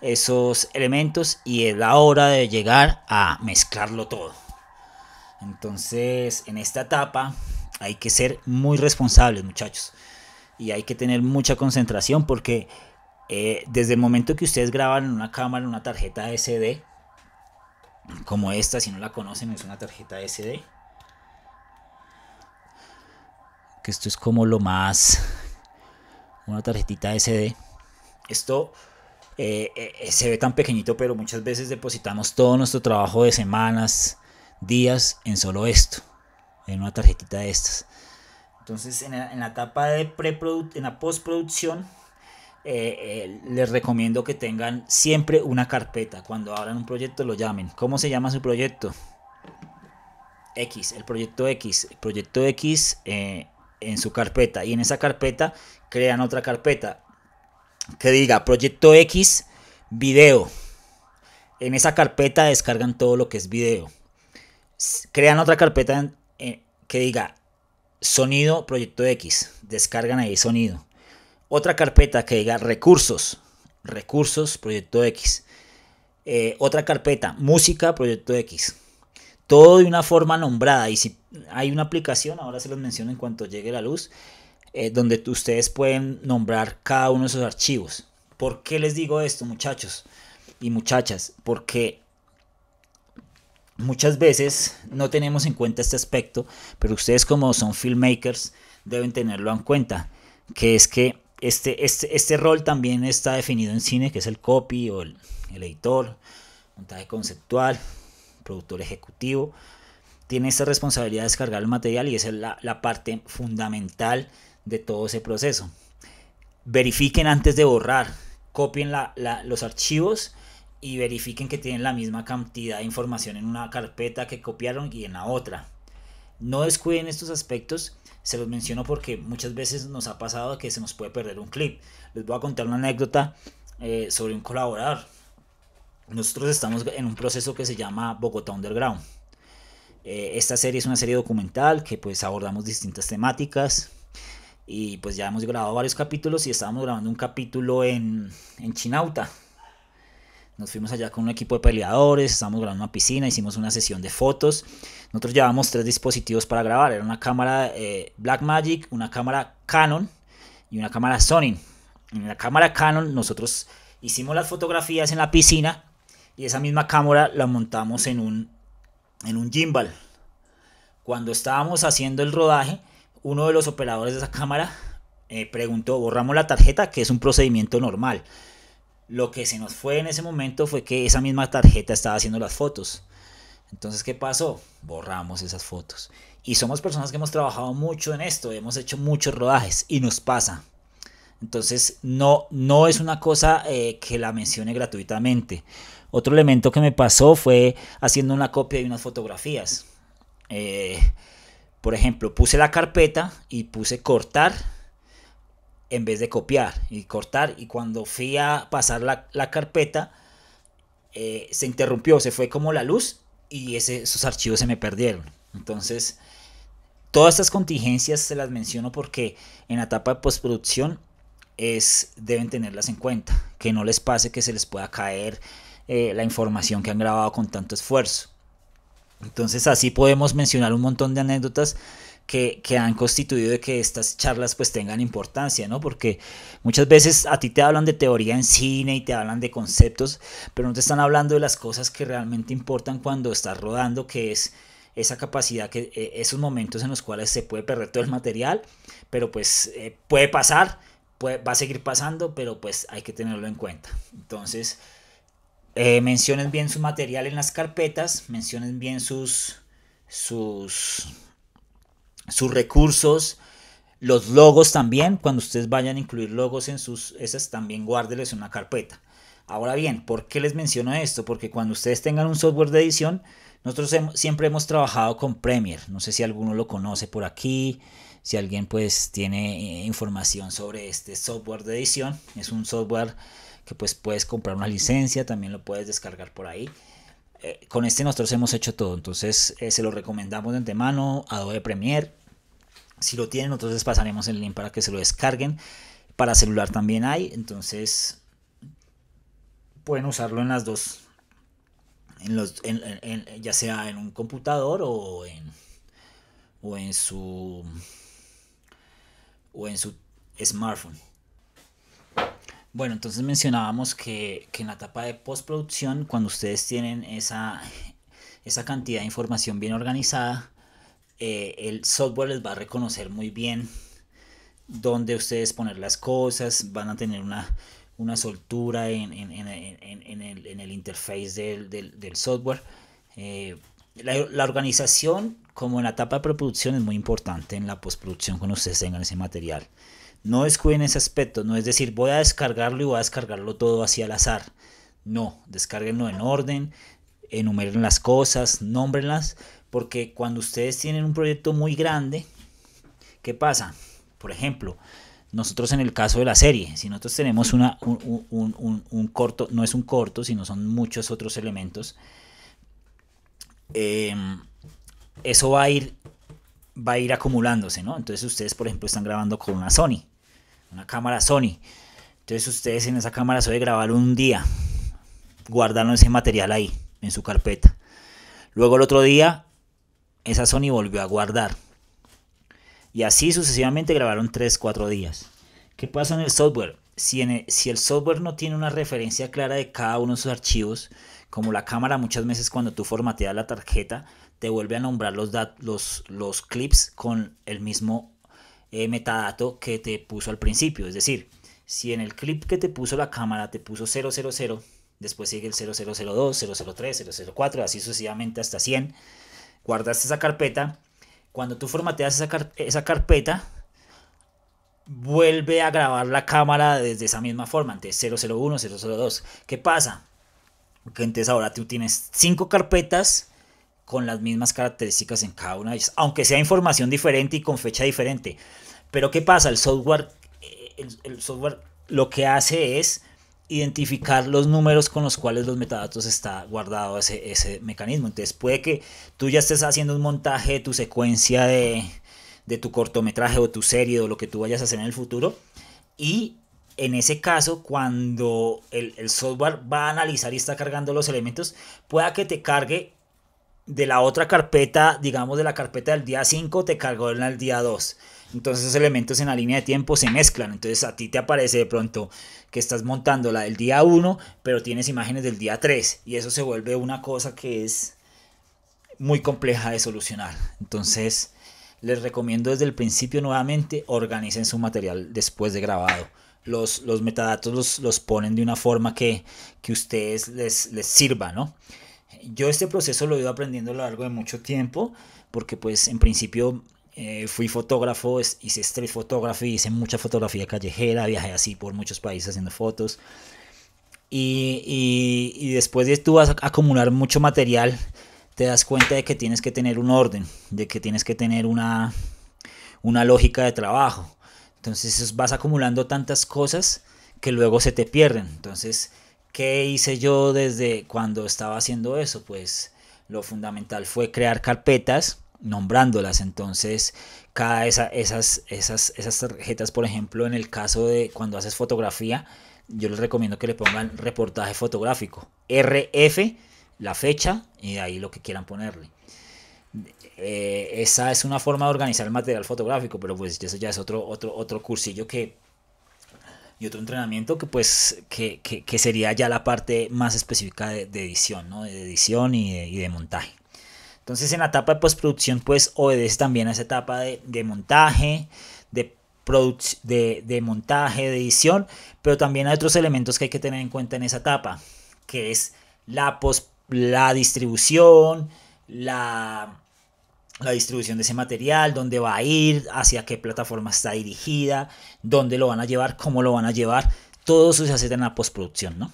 esos elementos y es la hora de llegar a mezclarlo todo. Entonces, en esta etapa hay que ser muy responsables, muchachos. Y hay que tener mucha concentración porque eh, desde el momento que ustedes graban en una cámara en una tarjeta SD, como esta, si no la conocen, es una tarjeta SD. Que esto es como lo más. Una tarjetita SD. Esto eh, eh, se ve tan pequeñito, pero muchas veces depositamos todo nuestro trabajo de semanas, días, en solo esto. En una tarjetita de estas. Entonces, en en la etapa de preproducción, en la postproducción eh, eh, les recomiendo que tengan siempre una carpeta. Cuando abran un proyecto lo llamen. ¿Cómo se llama su proyecto? X, el proyecto X. proyecto X eh, en su carpeta. Y en esa carpeta crean otra carpeta que diga proyecto X video. En esa carpeta descargan todo lo que es video. Crean otra carpeta que diga sonido proyecto X. Descargan ahí sonido otra carpeta que diga recursos, recursos, proyecto X. Eh, otra carpeta, música, proyecto X. Todo de una forma nombrada. Y si hay una aplicación, ahora se los menciono en cuanto llegue la luz, eh, donde ustedes pueden nombrar cada uno de esos archivos. ¿Por qué les digo esto, muchachos y muchachas? Porque muchas veces no tenemos en cuenta este aspecto, pero ustedes como son filmmakers deben tenerlo en cuenta, que es que este, este, este, rol también está definido en cine, que es el copy o el, editor, montaje conceptual, productor ejecutivo. Tiene esta responsabilidad de descargar el material y esa es la, parte fundamental de todo ese proceso. Verifiquen antes de borrar, copien los archivos y verifiquen que tienen la misma cantidad de información en una carpeta que copiaron y en la otra. No descuiden estos aspectos se los menciono porque muchas veces nos ha pasado que se nos puede perder un clip. Les voy a contar una anécdota eh, sobre un colaborador. Nosotros estamos en un proceso que se llama Bogotá Underground. Eh, esta serie es una serie documental que pues abordamos distintas temáticas y pues ya hemos grabado varios capítulos y estábamos grabando un capítulo en Chinauta, nos fuimos allá con un equipo de peleadores, estábamos grabando una piscina, hicimos una sesión de fotos. Nosotros llevábamos tres dispositivos para grabar. Era una cámara eh, Blackmagic, una cámara Canon y una cámara Sony. En la cámara Canon nosotros hicimos las fotografías en la piscina y esa misma cámara la montamos en un, en un gimbal. Cuando estábamos haciendo el rodaje, uno de los operadores de esa cámara eh, preguntó, borramos la tarjeta, que es un procedimiento normal. Lo que se nos fue en ese momento fue que esa misma tarjeta estaba haciendo las fotos. Entonces, ¿qué pasó? Borramos esas fotos. Y somos personas que hemos trabajado mucho en esto, hemos hecho muchos rodajes y nos pasa. Entonces, no, no es una cosa eh, que la mencione gratuitamente. Otro elemento que me pasó fue haciendo una copia de unas fotografías. Eh, por ejemplo, puse la carpeta y puse cortar en vez de copiar y cortar. Y cuando fui a pasar la, carpeta, eh, se interrumpió, se fue como la luz y ese, esos archivos se me perdieron. Entonces, todas estas contingencias se las menciono porque en la etapa de postproducción es, deben tenerlas en cuenta, que no les pase que se les pueda caer eh, la información que han grabado con tanto esfuerzo. Entonces así podemos mencionar un montón de anécdotas que, han constituido de que estas charlas pues tengan importancia, ¿no? Porque muchas veces a ti te hablan de teoría en cine y te hablan de conceptos, pero no te están hablando de las cosas que realmente importan cuando estás rodando, que es esa capacidad, que eh, esos momentos en los cuales se puede perder todo el material, pero pues eh, puede pasar, va a seguir pasando, pero pues hay que tenerlo en cuenta. Entonces... Eh, mencionen bien su material en las carpetas, mencionen bien sus, sus sus recursos, los logos también, cuando ustedes vayan a incluir logos en sus, esas también guárdeles una carpeta. Ahora bien, ¿por qué les menciono esto? Porque cuando ustedes tengan un software de edición, nosotros siempre hemos trabajado con Premiere. No sé si alguno lo conoce por aquí, si alguien pues tiene eh, información sobre este software de edición. Es un software que pues puedes comprar una licencia, también lo puedes descargar por ahí. Eh, con este nosotros hemos hecho todo, entonces eh, se lo recomendamos de antemano, Adobe Premiere, si lo tienen entonces pasaremos el link para que se lo descarguen, para celular también hay, entonces pueden usarlo en las dos, ya sea en un computador o en su o en su smartphone. Bueno, entonces mencionábamos que, en la etapa de postproducción, cuando ustedes tienen esa, cantidad de información bien organizada, eh, el software les va a reconocer muy bien dónde ustedes poner las cosas, van a tener una, soltura en, el, el, interface del, software. Eh, la, la, organización, como en la etapa de preproducción, es muy importante en la postproducción cuando ustedes tengan ese material. No descuiden ese aspecto, no es decir voy a descargarlo y voy a descargarlo todo así al azar. No, descarguenlo en orden, enumeren las cosas, nómbrenlas, porque cuando ustedes tienen un proyecto muy grande, ¿qué pasa? Por ejemplo, nosotros en el caso de la serie, si nosotros tenemos una, un, corto, no es un corto, sino son muchos otros elementos, em, eso va a ir va a ir acumulándose, ¿no? Entonces ustedes, por ejemplo, están grabando con una Sony una cámara Sony. Entonces ustedes en esa cámara suele grabar un día, guardaron ese material ahí, en su carpeta. Luego el otro día, esa Sony volvió a guardar. Y así sucesivamente grabaron 3, 4 días. ¿Qué pasa en el software? Si, el, software no tiene una referencia clara de cada uno de sus archivos, como la cámara muchas veces cuando tú formateas la tarjeta, te vuelve a nombrar los, los, los clips con el mismo eh, metadato que te puso al principio. Es decir, si en el clip que te puso la cámara te puso 000, después sigue el 0002, 003, 004, así sucesivamente hasta 100, guardaste esa carpeta. Cuando tú formateas esa, carpeta, vuelve a grabar la cámara desde esa misma forma, antes 001, 002. ¿Qué pasa? entonces ahora tú tienes 5 carpetas con las mismas características en cada una de ellas, aunque sea información diferente y con fecha diferente. Pero ¿qué pasa? El software, eh, el, software lo que hace es identificar los números con los cuales los metadatos está guardado ese, mecanismo. Entonces puede que tú ya estés haciendo un montaje de tu secuencia de, tu cortometraje o tu serie o lo que tú vayas a hacer en el futuro y en ese caso, cuando el, el, software va a analizar y está cargando los elementos, pueda que te cargue de la otra carpeta, digamos de la carpeta del día 5, te cargó en el día 2. Entonces esos elementos en la línea de tiempo se mezclan. Entonces a ti te aparece de pronto que estás montando la del día 1, pero tienes imágenes del día 3. Y eso se vuelve una cosa que es muy compleja de solucionar. Entonces les recomiendo desde el principio nuevamente, organicen su material después de grabado. Los, los metadatos los, ponen de una forma que, que ustedes les, les sirva, ¿no? yo este proceso lo he ido aprendiendo a lo largo de mucho tiempo, porque pues en principio eh, fui fotógrafo, hice street photography, hice mucha fotografía callejera, viajé así por muchos países haciendo fotos. Y, después de tú vas a acumular mucho material, te das cuenta de que tienes que tener un orden, de que tienes que tener una, una lógica de trabajo. Entonces vas acumulando tantas cosas que luego se te pierden. Entonces ¿Qué hice yo desde cuando estaba haciendo eso? Pues lo fundamental fue crear carpetas nombrándolas. Entonces, cada esas, esas, esas tarjetas, por ejemplo, en el caso de cuando haces fotografía, yo les recomiendo que le pongan reportaje fotográfico, RF, la fecha y ahí lo que quieran ponerle. Eh, esa es una forma de organizar el material fotográfico, pero pues eso ya es otro, otro, otro cursillo que y otro entrenamiento que pues que, sería ya la parte más específica de, edición, ¿no? de edición y de, montaje. Entonces en la etapa de postproducción pues obedece también a esa etapa de, montaje, de, de montaje, de edición, pero también hay otros elementos que hay que tener en cuenta en esa etapa, que es la, post, la distribución, la la distribución de ese material, dónde va a ir, hacia qué plataforma está dirigida, dónde lo van a llevar, cómo lo van a llevar. Todo eso se hace en la postproducción, ¿no?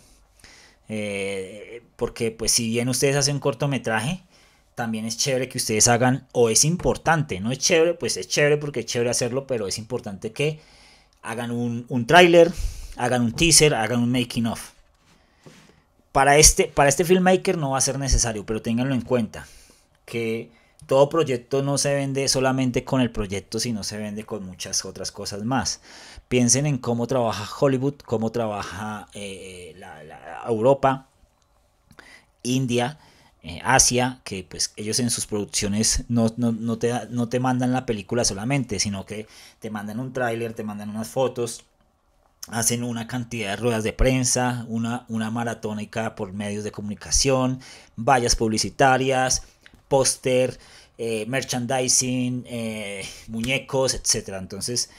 Eh, porque pues si bien ustedes hacen cortometraje, también es chévere que ustedes hagan, o es importante, no es chévere, pues es chévere porque es chévere hacerlo, pero es importante que hagan un, un tráiler, hagan un teaser, hagan un making of. Para este, para este filmmaker no va a ser necesario, pero ténganlo en cuenta que todo proyecto no se vende solamente con el proyecto, sino se vende con muchas otras cosas más. Piensen en cómo trabaja Hollywood, cómo trabaja eh, Europa, India, eh, Asia, que pues ellos en sus producciones no, no, te, mandan la película solamente, sino que te mandan un tráiler, te mandan unas fotos, hacen una cantidad de ruedas de prensa, una, una maratónica por medios de comunicación, vallas publicitarias, póster, eh, merchandising, eh, muñecos, etc. Entonces,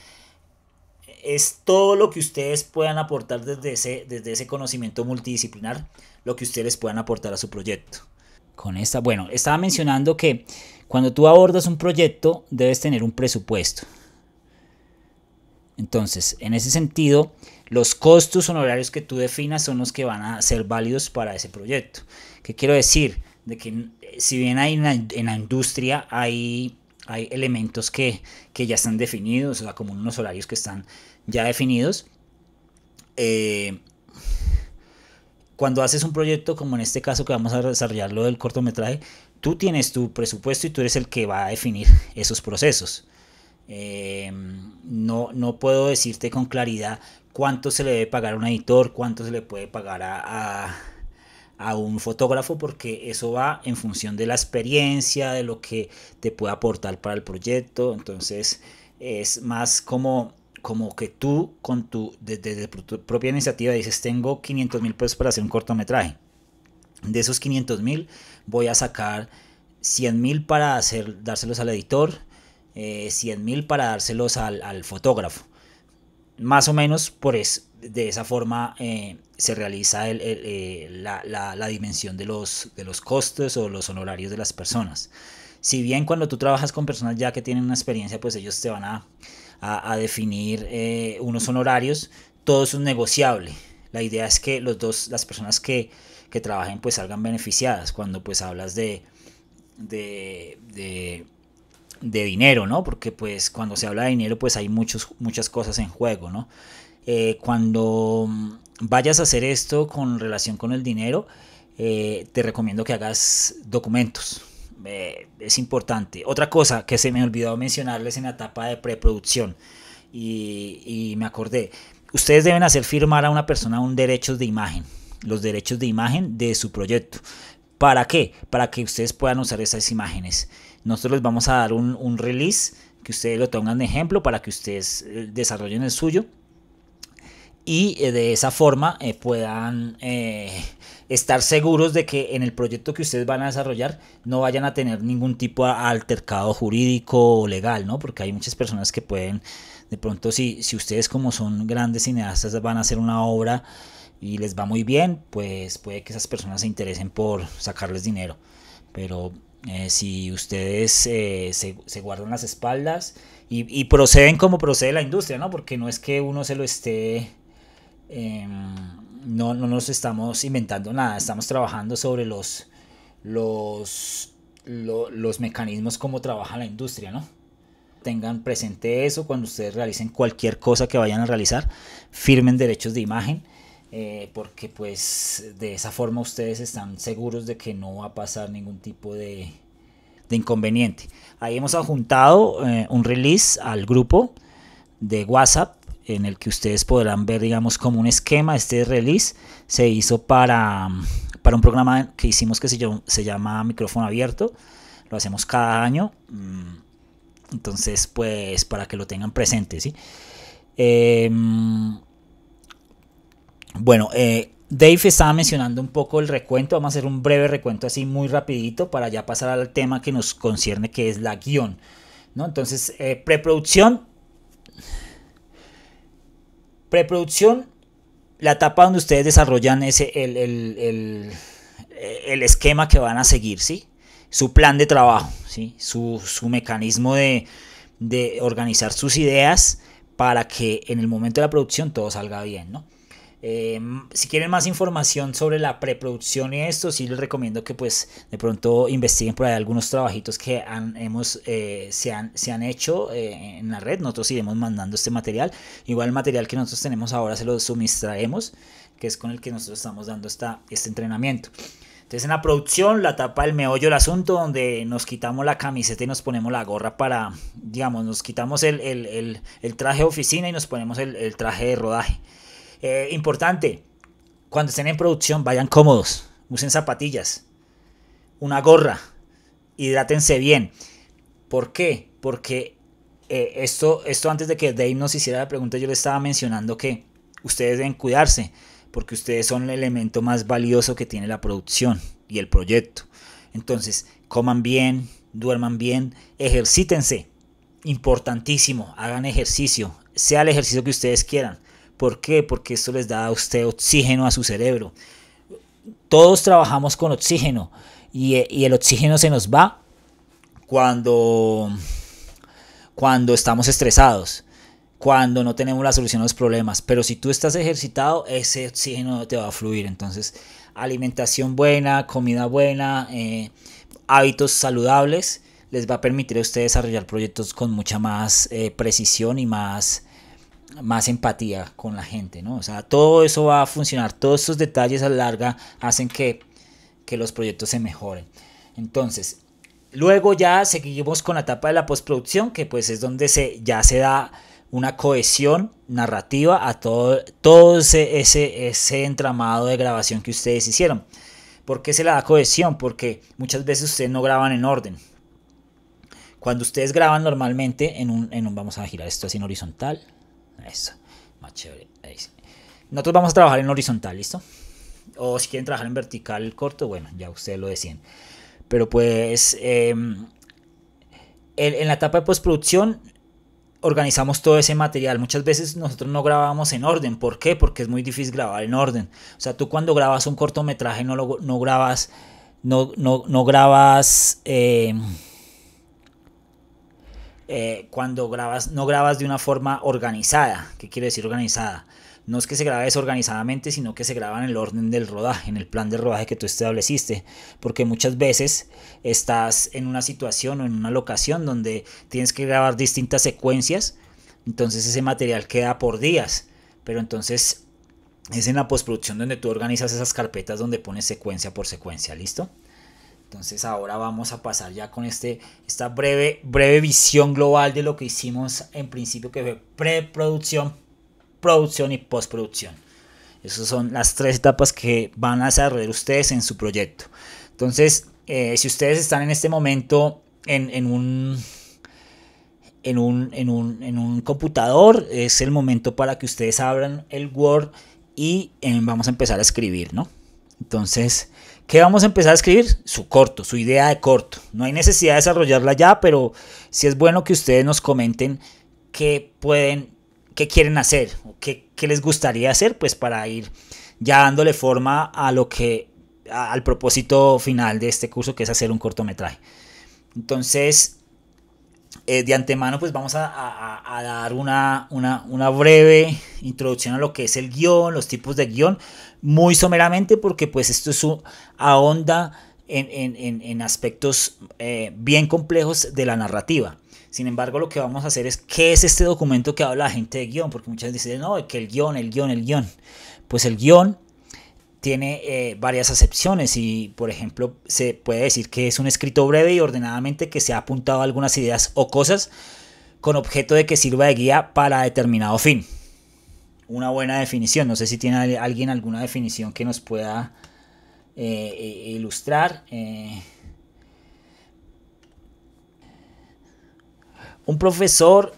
es todo lo que ustedes puedan aportar desde ese, desde ese conocimiento multidisciplinar, lo que ustedes puedan aportar a su proyecto. Con esta, bueno, estaba mencionando que cuando tú abordas un proyecto debes tener un presupuesto. Entonces, en ese sentido, los costos honorarios que tú definas son los que van a ser válidos para ese proyecto. ¿Qué quiero decir? de que eh, si bien hay en la industria hay, hay elementos que, que, ya están definidos, o sea, como unos horarios que están ya definidos, eh, cuando haces un proyecto como en este caso que vamos a desarrollar lo del cortometraje, tú tienes tu presupuesto y tú eres el que va a definir esos procesos. Eh, no, no puedo decirte con claridad cuánto se le debe pagar a un editor, cuánto se le puede pagar a a un fotógrafo porque eso va en función de la experiencia, de lo que te puede aportar para el proyecto. Entonces es más como, como que tú con tu, desde, tu propia iniciativa dices, tengo 500 mil pesos para hacer un cortometraje. De esos 500 mil voy a sacar 100 mil para hacer, dárselos al editor, 100 eh, mil para dárselos al, al fotógrafo. Más o menos por, eso de esa forma eh, se realiza eh, la, dimensión de los, de los costes o los honorarios de las personas. Si bien cuando tú trabajas con personas ya que tienen una experiencia, pues ellos te van a, definir eh, unos honorarios, todo es un negociable. La idea es que los dos, las personas que, trabajen pues salgan beneficiadas cuando pues hablas de, de, dinero, ¿no? Porque pues cuando se habla de dinero pues hay muchos, muchas cosas en juego, ¿no? Eh, cuando mm, vayas a hacer esto con relación con el dinero, eh, te recomiendo que hagas documentos. Eh, es importante. Otra cosa que se me olvidó mencionarles en la etapa de preproducción y, me acordé, ustedes deben hacer firmar a una persona un derecho de imagen, los derechos de imagen de su proyecto. ¿Para qué? Para que ustedes puedan usar esas imágenes. Nosotros les vamos a dar un, un release que ustedes lo tengan de ejemplo para que ustedes desarrollen el suyo y eh, de esa forma eh, puedan eh, estar seguros de que en el proyecto que ustedes van a desarrollar no vayan a tener ningún tipo de altercado jurídico o legal, ¿no? Porque hay muchas personas que pueden, de pronto, si, si ustedes como son grandes cineastas van a hacer una obra y les va muy bien, pues puede que esas personas se interesen por sacarles dinero. Pero si ustedes se, guardan las espaldas y, proceden como procede la industria, ¿no? Porque no es que uno se lo esté Em, no, no, nos estamos inventando nada, estamos trabajando sobre los, los, los mecanismos como trabaja la industria, ¿no? Tengan presente eso cuando ustedes realicen cualquier cosa que vayan a realizar, firmen derechos de imagen, eh, porque pues de esa forma ustedes están seguros de que no va a pasar ningún tipo de, inconveniente. Ahí hemos adjuntado eh, un release al grupo de WhatsApp en el que ustedes podrán ver, digamos, como un esquema. Este release se hizo para, para un programa que hicimos que se, llama Micrófono Abierto. Lo hacemos cada año. Mm, entonces, pues, para que lo tengan presente, ¿sí? Em, bueno, eh, Dave estaba mencionando un poco el recuento, vamos a hacer un breve recuento así muy rapidito para ya pasar al tema que nos concierne que es la guión. ¿no? Entonces, eh, preproducción Preproducción, la etapa donde ustedes desarrollan ese, el, el, esquema que van a seguir, ¿sí? Su plan de trabajo, ¿sí? Su, su mecanismo de, de organizar sus ideas para que en el momento de la producción todo salga bien, ¿no? Em, si quieren más información sobre la preproducción y esto, sí les recomiendo que pues de pronto investiguen por ahí algunos trabajitos que hemos, eh, se, han, hecho eh, en la red. Nosotros iremos mandando este material. Igual el material que nosotros tenemos ahora se lo suministraremos, que es con el que nosotros estamos dando esta, este entrenamiento. Entonces en la producción, la tapa del meollo del asunto, donde nos quitamos la camiseta y nos ponemos la gorra para, digamos, nos quitamos el traje de oficina y nos ponemos el traje de rodaje. Eh, importante, cuando estén en producción, vayan cómodos, usen zapatillas, una gorra, hidrátense bien. ¿Por qué? Porque eh, esto, esto antes de que Dave nos hiciera la pregunta, yo le estaba mencionando que ustedes deben cuidarse, porque ustedes son el elemento más valioso que tiene la producción y el proyecto. Entonces, coman bien, duerman bien, ejercítense. Importantísimo, hagan ejercicio, sea el ejercicio que ustedes quieran. ¿Por qué? Porque esto les da a usted oxígeno a su cerebro. Todos trabajamos con oxígeno eh, y, el oxígeno se nos va cuando, cuando estamos estresados cuando no tenemos la solución a los problemas. Pero si tú estás ejercitado, ese oxígeno te va a fluir. Entonces, alimentación buena, comida buena, eh, hábitos saludables, les va a permitir a usted desarrollar proyectos con mucha más eh, precisión y más más empatía con la gente, ¿no? O sea, todo eso va a funcionar, todos estos detalles a la larga hacen que, que los proyectos se mejoren. Entonces, luego ya seguimos con la etapa de la postproducción, que pues es donde se, ya se da una cohesión narrativa a todo, todo ese, entramado de grabación que ustedes hicieron. ¿Por qué se le da cohesión? Porque muchas veces ustedes no graban en orden. Cuando ustedes graban normalmente en un, en un vamos a girar esto así en horizontal, eso, más chévere. Nosotros vamos a trabajar en horizontal, ¿listo? O si quieren trabajar en vertical corto, bueno, ya ustedes lo decían Pero pues em, en, la etapa de postproducción organizamos todo ese material. Muchas veces nosotros no grabamos en orden. ¿Por qué? Porque es muy difícil grabar en orden. O sea, tú cuando grabas un cortometraje no, lo, no grabas, no, no, grabas em, eh, cuando grabas, no grabas de una forma organizada. ¿Qué quiere decir organizada? No es que se grabe desorganizadamente, sino que se graba en el orden del rodaje, en el plan de rodaje que tú estableciste. Porque muchas veces estás en una situación o en una locación donde tienes que grabar distintas secuencias. Entonces ese material queda por días. Pero entonces es en la postproducción donde tú organizas esas carpetas donde pones secuencia por secuencia. ¿Listo? Entonces ahora vamos a pasar ya con este, esta breve, breve visión global de lo que hicimos en principio que fue preproducción, producción y postproducción. Esas son las tres etapas que van a desarrollar ustedes en su proyecto. Entonces, eh, si ustedes están en este momento en, un en un, computador, es el momento para que ustedes abran el Word y eh, vamos a empezar a escribir, ¿no? Entonces, ¿Qué vamos a empezar a escribir? Su corto, su idea de corto. No hay necesidad de desarrollarla ya, pero sí es bueno que ustedes nos comenten qué pueden, qué quieren hacer o qué, les gustaría hacer, pues para ir ya dándole forma a lo que, al propósito final de este curso, que es hacer un cortometraje. Entonces, eh, de antemano, pues vamos a, dar una, breve introducción a lo que es el guión, los tipos de guión, muy someramente, porque pues esto es ahonda en, aspectos eh, bien complejos de la narrativa. Sin embargo, lo que vamos a hacer es qué es este documento que habla la gente de guión, porque muchas veces dicen, no, que el guión, el guión, el guión. Pues el guión tiene eh, varias acepciones y, por ejemplo, se puede decir que es un escrito breve y ordenadamente que se ha apuntado a algunas ideas o cosas con objeto de que sirva de guía para determinado fin. Una buena definición, no sé si tiene alguien alguna definición que nos pueda eh, ilustrar. Eh. Un profesor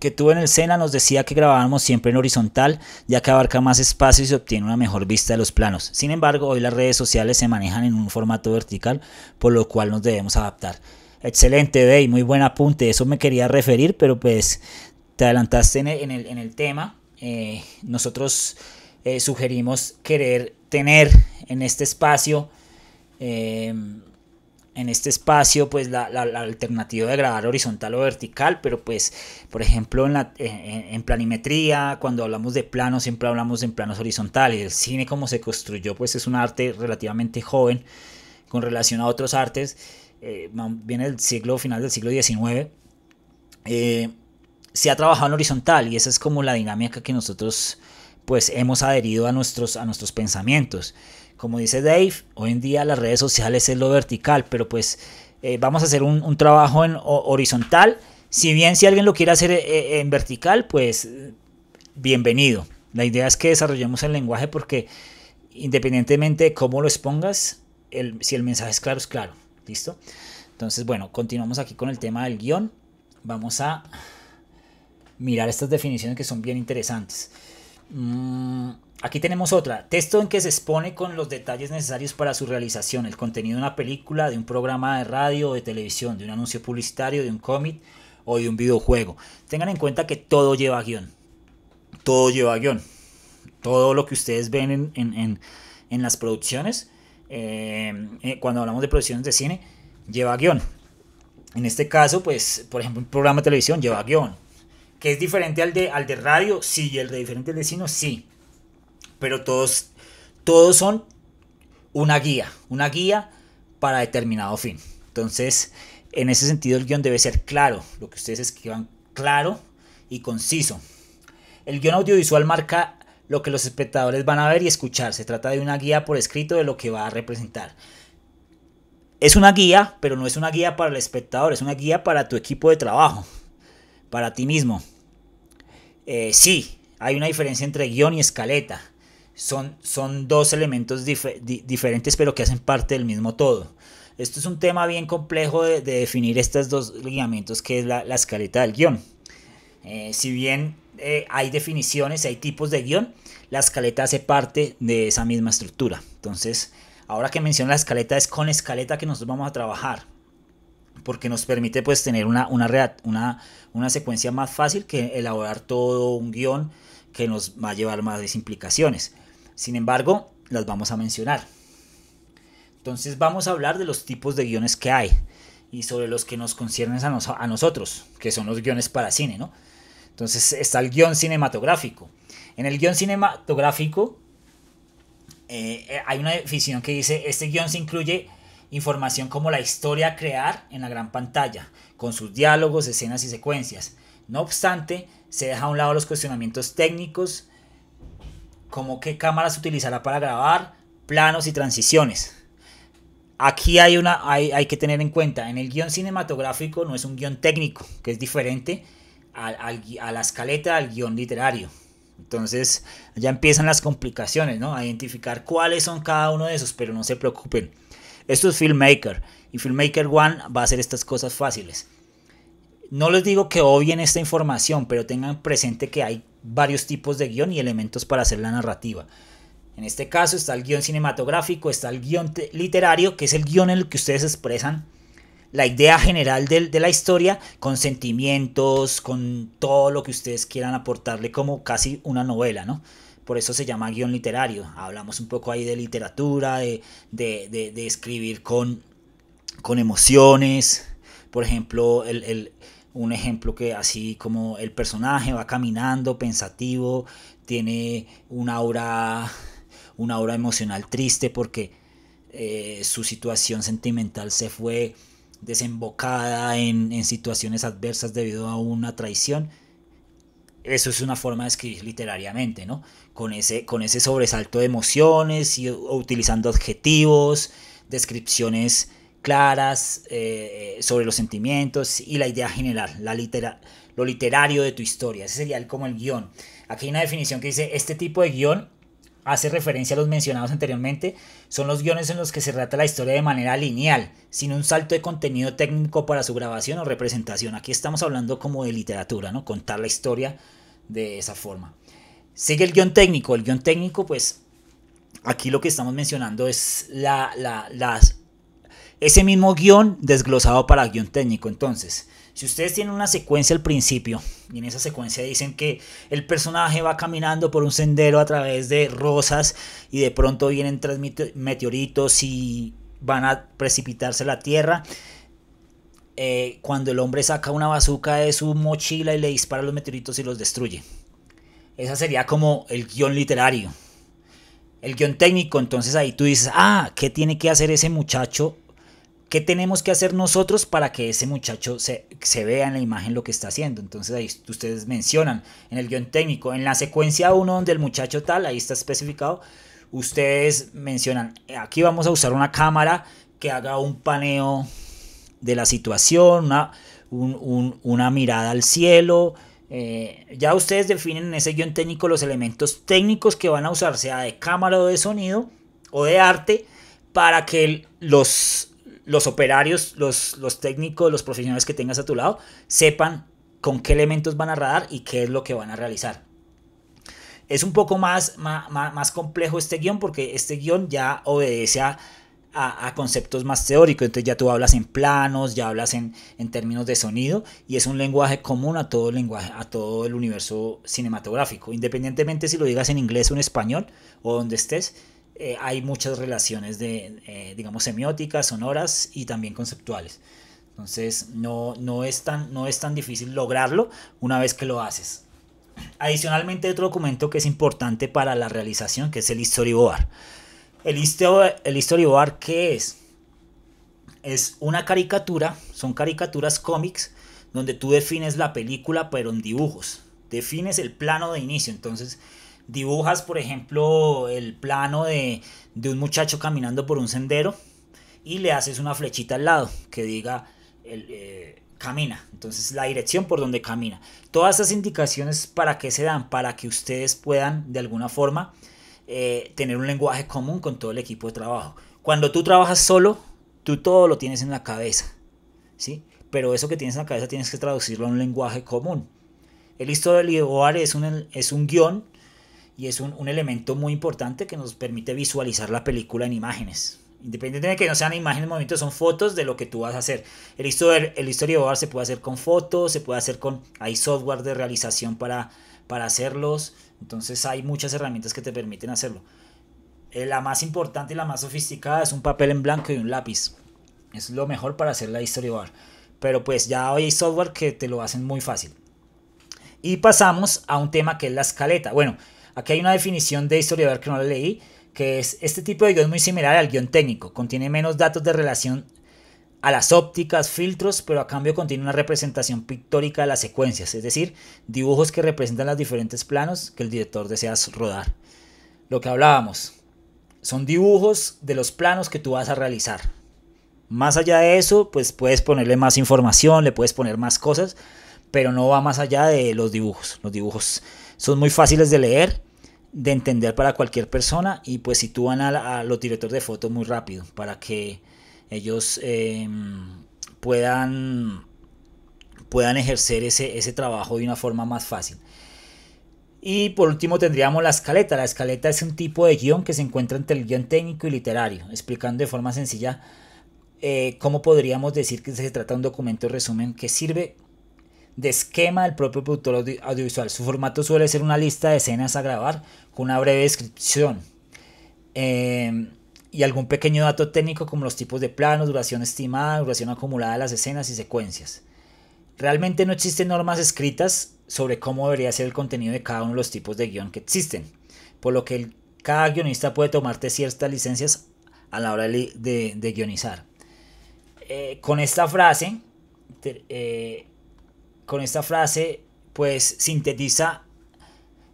que tuvo en el Sena nos decía que grabábamos siempre en horizontal, ya que abarca más espacio y se obtiene una mejor vista de los planos. Sin embargo, hoy las redes sociales se manejan en un formato vertical, por lo cual nos debemos adaptar. Excelente, Day, muy buen apunte. Eso me quería referir, pero pues te adelantaste en el, tema. Eh, nosotros eh, sugerimos querer tener en este espacio eh, en este espacio pues la, alternativa de grabar horizontal o vertical, pero pues por ejemplo eh, en, planimetría, cuando hablamos de planos siempre hablamos en planos horizontales, el cine como se construyó pues es un arte relativamente joven con relación a otros artes, eh, viene el siglo final del siglo XIX, eh, se ha trabajado en horizontal y esa es como la dinámica que nosotros pues hemos adherido a nuestros, a nuestros pensamientos como dice Dave, hoy en día las redes sociales es lo vertical, pero pues eh, vamos a hacer un, trabajo en horizontal. Si bien si alguien lo quiere hacer eh, eh, en vertical, pues bienvenido. La idea es que desarrollemos el lenguaje porque independientemente de cómo lo expongas, si el mensaje es claro, es claro. ¿Listo? Entonces, bueno, continuamos aquí con el tema del guión. Vamos a mirar estas definiciones que son bien interesantes. Mm Aquí tenemos otra, texto en que se expone con los detalles necesarios para su realización, el contenido de una película, de un programa de radio o de televisión, de un anuncio publicitario, de un cómic o de un videojuego. Tengan en cuenta que todo lleva guión, todo lleva guión. Todo lo que ustedes ven en, las producciones, eh, eh, cuando hablamos de producciones de cine, lleva guión. En este caso, pues, por ejemplo, un programa de televisión lleva guión. ¿Que es diferente al de, al de radio? Sí, ¿y el de diferentes de cine? Sí pero todos, todos son una guía, una guía para determinado fin. Entonces, en ese sentido el guión debe ser claro, lo que ustedes escriban claro y conciso. El guión audiovisual marca lo que los espectadores van a ver y escuchar. Se trata de una guía por escrito de lo que va a representar. Es una guía, pero no es una guía para el espectador, es una guía para tu equipo de trabajo, para ti mismo. Eh, sí, hay una diferencia entre guión y escaleta. Son, dos elementos diferentes pero que hacen parte del mismo todo. Esto es un tema bien complejo de, definir estos dos lineamientos que es la, escaleta del guión. Eh, si bien eh, hay definiciones, hay tipos de guión, la escaleta hace parte de esa misma estructura. Entonces, ahora que menciono la escaleta, es con escaleta que nosotros vamos a trabajar. Porque nos permite pues, tener una, una secuencia más fácil que elaborar todo un guión que nos va a llevar más implicaciones. Sin embargo, las vamos a mencionar. Entonces vamos a hablar de los tipos de guiones que hay y sobre los que nos conciernen a, nosotros, que son los guiones para cine, ¿no? Entonces está el guión cinematográfico. En el guión cinematográfico eh, eh, hay una definición que dice, este guión se incluye información como la historia a crear en la gran pantalla, con sus diálogos, escenas y secuencias. No obstante, se deja a un lado los cuestionamientos técnicos como qué cámara se utilizará para grabar, planos y transiciones. Aquí hay, una, hay, que tener en cuenta, en el guión cinematográfico no es un guión técnico, que es diferente a, a la escaleta al guión literario. Entonces ya empiezan las complicaciones, ¿no? A identificar cuáles son cada uno de esos, pero no se preocupen. Esto es Filmmaker y Filmmaker One va a hacer estas cosas fáciles. No les digo que obvien esta información, pero tengan presente que hay varios tipos de guión y elementos para hacer la narrativa. En este caso está el guión cinematográfico, está el guión literario, que es el guión en el que ustedes expresan la idea general de, la historia con sentimientos, con todo lo que ustedes quieran aportarle como casi una novela, ¿no? Por eso se llama guión literario. Hablamos un poco ahí de literatura, de, escribir con, con emociones. Por ejemplo, el un ejemplo que así como el personaje va caminando pensativo, tiene una aura, una aura emocional triste porque eh, su situación sentimental se fue desembocada en, situaciones adversas debido a una traición. Eso es una forma de escribir literariamente, ¿no? Con ese, con ese sobresalto de emociones y utilizando adjetivos, descripciones claras eh, eh, sobre los sentimientos y la idea general, la lo literario de tu historia. Ese sería como el guión. Aquí hay una definición que dice, este tipo de guión hace referencia a los mencionados anteriormente, son los guiones en los que se trata la historia de manera lineal, sin un salto de contenido técnico para su grabación o representación. Aquí estamos hablando como de literatura, ¿no? Contar la historia de esa forma. Sigue el guión técnico. El guión técnico, pues, aquí lo que estamos mencionando es la, la, las, ese mismo guión desglosado para guión técnico. Entonces, si ustedes tienen una secuencia al principio y en esa secuencia dicen que el personaje va caminando por un sendero a través de rosas y de pronto vienen tres meteoritos y van a precipitarse la tierra. Eh, cuando el hombre saca una bazuca de su mochila y le dispara los meteoritos y los destruye. Esa sería como el guión literario. El guión técnico, entonces ahí tú dices, ah, ¿qué tiene que hacer ese muchacho ¿Qué tenemos que hacer nosotros para que ese muchacho se, vea en la imagen lo que está haciendo? Entonces ahí ustedes mencionan en el guión técnico, en la secuencia 1 donde el muchacho tal, ahí está especificado, ustedes mencionan, aquí vamos a usar una cámara que haga un paneo de la situación, una, mirada al cielo. Eh, ya ustedes definen en ese guión técnico los elementos técnicos que van a usar, sea de cámara o de sonido o de arte, para que los los operarios, los, técnicos, los profesionales que tengas a tu lado, sepan con qué elementos van a radar y qué es lo que van a realizar. Es un poco más, más, complejo este guión porque este guión ya obedece a, conceptos más teóricos. Entonces ya tú hablas en planos, ya hablas en, términos de sonido y es un lenguaje común a todo, lenguaje, a todo el universo cinematográfico. Independientemente si lo digas en inglés o en español o donde estés, eh, hay muchas relaciones de, eh, digamos, semióticas, sonoras y también conceptuales. Entonces no, no, es tan, no es tan difícil lograrlo una vez que lo haces. Adicionalmente, otro documento que es importante para la realización, que es el storyboard. El, el storyboard, ¿qué es? Es una caricatura, son caricaturas cómics, donde tú defines la película pero en dibujos. Defines el plano de inicio, entonces dibujas, por ejemplo, el plano de, un muchacho caminando por un sendero y le haces una flechita al lado que diga eh, camina, entonces la dirección por donde camina. Todas esas indicaciones para qué se dan, para que ustedes puedan de alguna forma eh, tener un lenguaje común con todo el equipo de trabajo. Cuando tú trabajas solo, tú todo lo tienes en la cabeza, ¿sí? Pero eso que tienes en la cabeza tienes que traducirlo a un lenguaje común. El historial es un, es un guión y es un, elemento muy importante que nos permite visualizar la película en imágenes. Independientemente de que no sean imágenes, movimiento son fotos de lo que tú vas a hacer. El, historiador el se puede hacer con fotos, se puede hacer con... Hay software de realización para, para hacerlos. Entonces hay muchas herramientas que te permiten hacerlo. Eh, la más importante y la más sofisticada es un papel en blanco y un lápiz. Es lo mejor para hacer la storyboard. Pero pues ya hoy hay software que te lo hacen muy fácil. Y pasamos a un tema que es la escaleta. Bueno, Aquí hay una definición de historiador que no la leí, que es este tipo de guión muy similar al guión técnico, contiene menos datos de relación a las ópticas, filtros, pero a cambio contiene una representación pictórica de las secuencias, es decir, dibujos que representan los diferentes planos que el director desea rodar. Lo que hablábamos, son dibujos de los planos que tú vas a realizar. Más allá de eso, pues puedes ponerle más información, le puedes poner más cosas, pero no va más allá de los dibujos. Los dibujos son muy fáciles de leer, de entender para cualquier persona y pues sitúan a, los directores de fotos muy rápido para que ellos em, puedan, puedan ejercer ese, trabajo de una forma más fácil. Y por último tendríamos la escaleta. La escaleta es un tipo de guión que se encuentra entre el guión técnico y literario, explicando de forma sencilla eh, cómo podríamos decir que se trata de un documento de resumen que sirve de esquema del propio productor audiovisual. Su formato suele ser una lista de escenas a grabar con una breve descripción em, y algún pequeño dato técnico como los tipos de planos, duración estimada, duración acumulada de las escenas y secuencias. Realmente no existen normas escritas sobre cómo debería ser el contenido de cada uno de los tipos de guión que existen, por lo que cada guionista puede tomarte ciertas licencias a la hora de, guionizar. Eh, con esta frase, eh, con esta frase pues sintetiza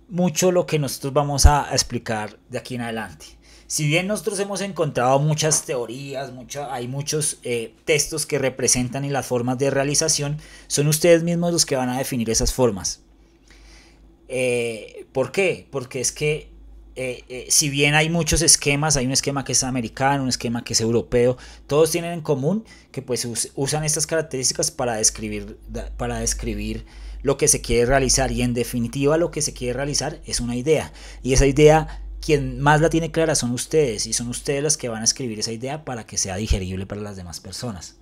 mucho lo que nosotros vamos a explicar de aquí en adelante. Si bien nosotros hemos encontrado muchas teorías, hay muchos eh, textos que representan y las formas de realización, son ustedes mismos los que van a definir esas formas. Eh, ¿Por qué? Porque es que eh, eh, si bien hay muchos esquemas, hay un esquema que es americano, un esquema que es europeo, todos tienen en común que pues usan estas características para describir, para describir lo que se quiere realizar y en definitiva lo que se quiere realizar es una idea y esa idea quien más la tiene clara son ustedes y son ustedes las que van a escribir esa idea para que sea digerible para las demás personas.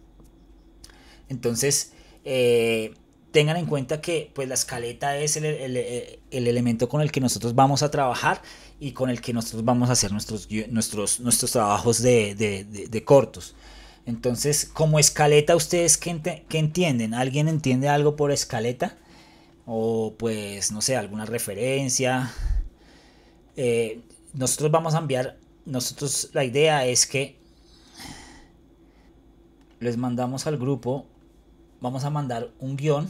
Entonces, eh, tengan en cuenta que pues la escaleta es el, el, elemento con el que nosotros vamos a trabajar y con el que nosotros vamos a hacer nuestros, nuestros, nuestros trabajos de, cortos. Entonces, como escaleta, ¿ustedes qué, entienden? ¿Alguien entiende algo por escaleta? O pues, no sé, alguna referencia. Eh, nosotros vamos a enviar, nosotros la idea es que les mandamos al grupo, vamos a mandar un guión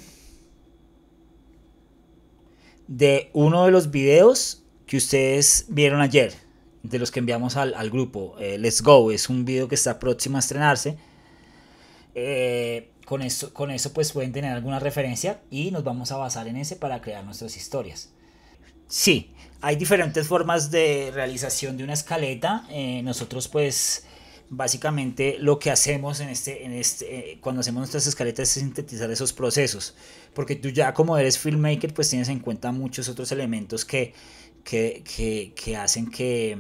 de uno de los videos que ustedes vieron ayer, de los que enviamos al, grupo, eh, Let's Go, es un video que está próximo a estrenarse. Eh, con, eso, con eso pues pueden tener alguna referencia y nos vamos a basar en ese para crear nuestras historias. Sí, hay diferentes formas de realización de una escaleta. Eh, nosotros pues básicamente lo que hacemos en este, en este cuando hacemos nuestras escaletas es sintetizar esos procesos. Porque tú ya como eres filmmaker pues tienes en cuenta muchos otros elementos que que, hacen que,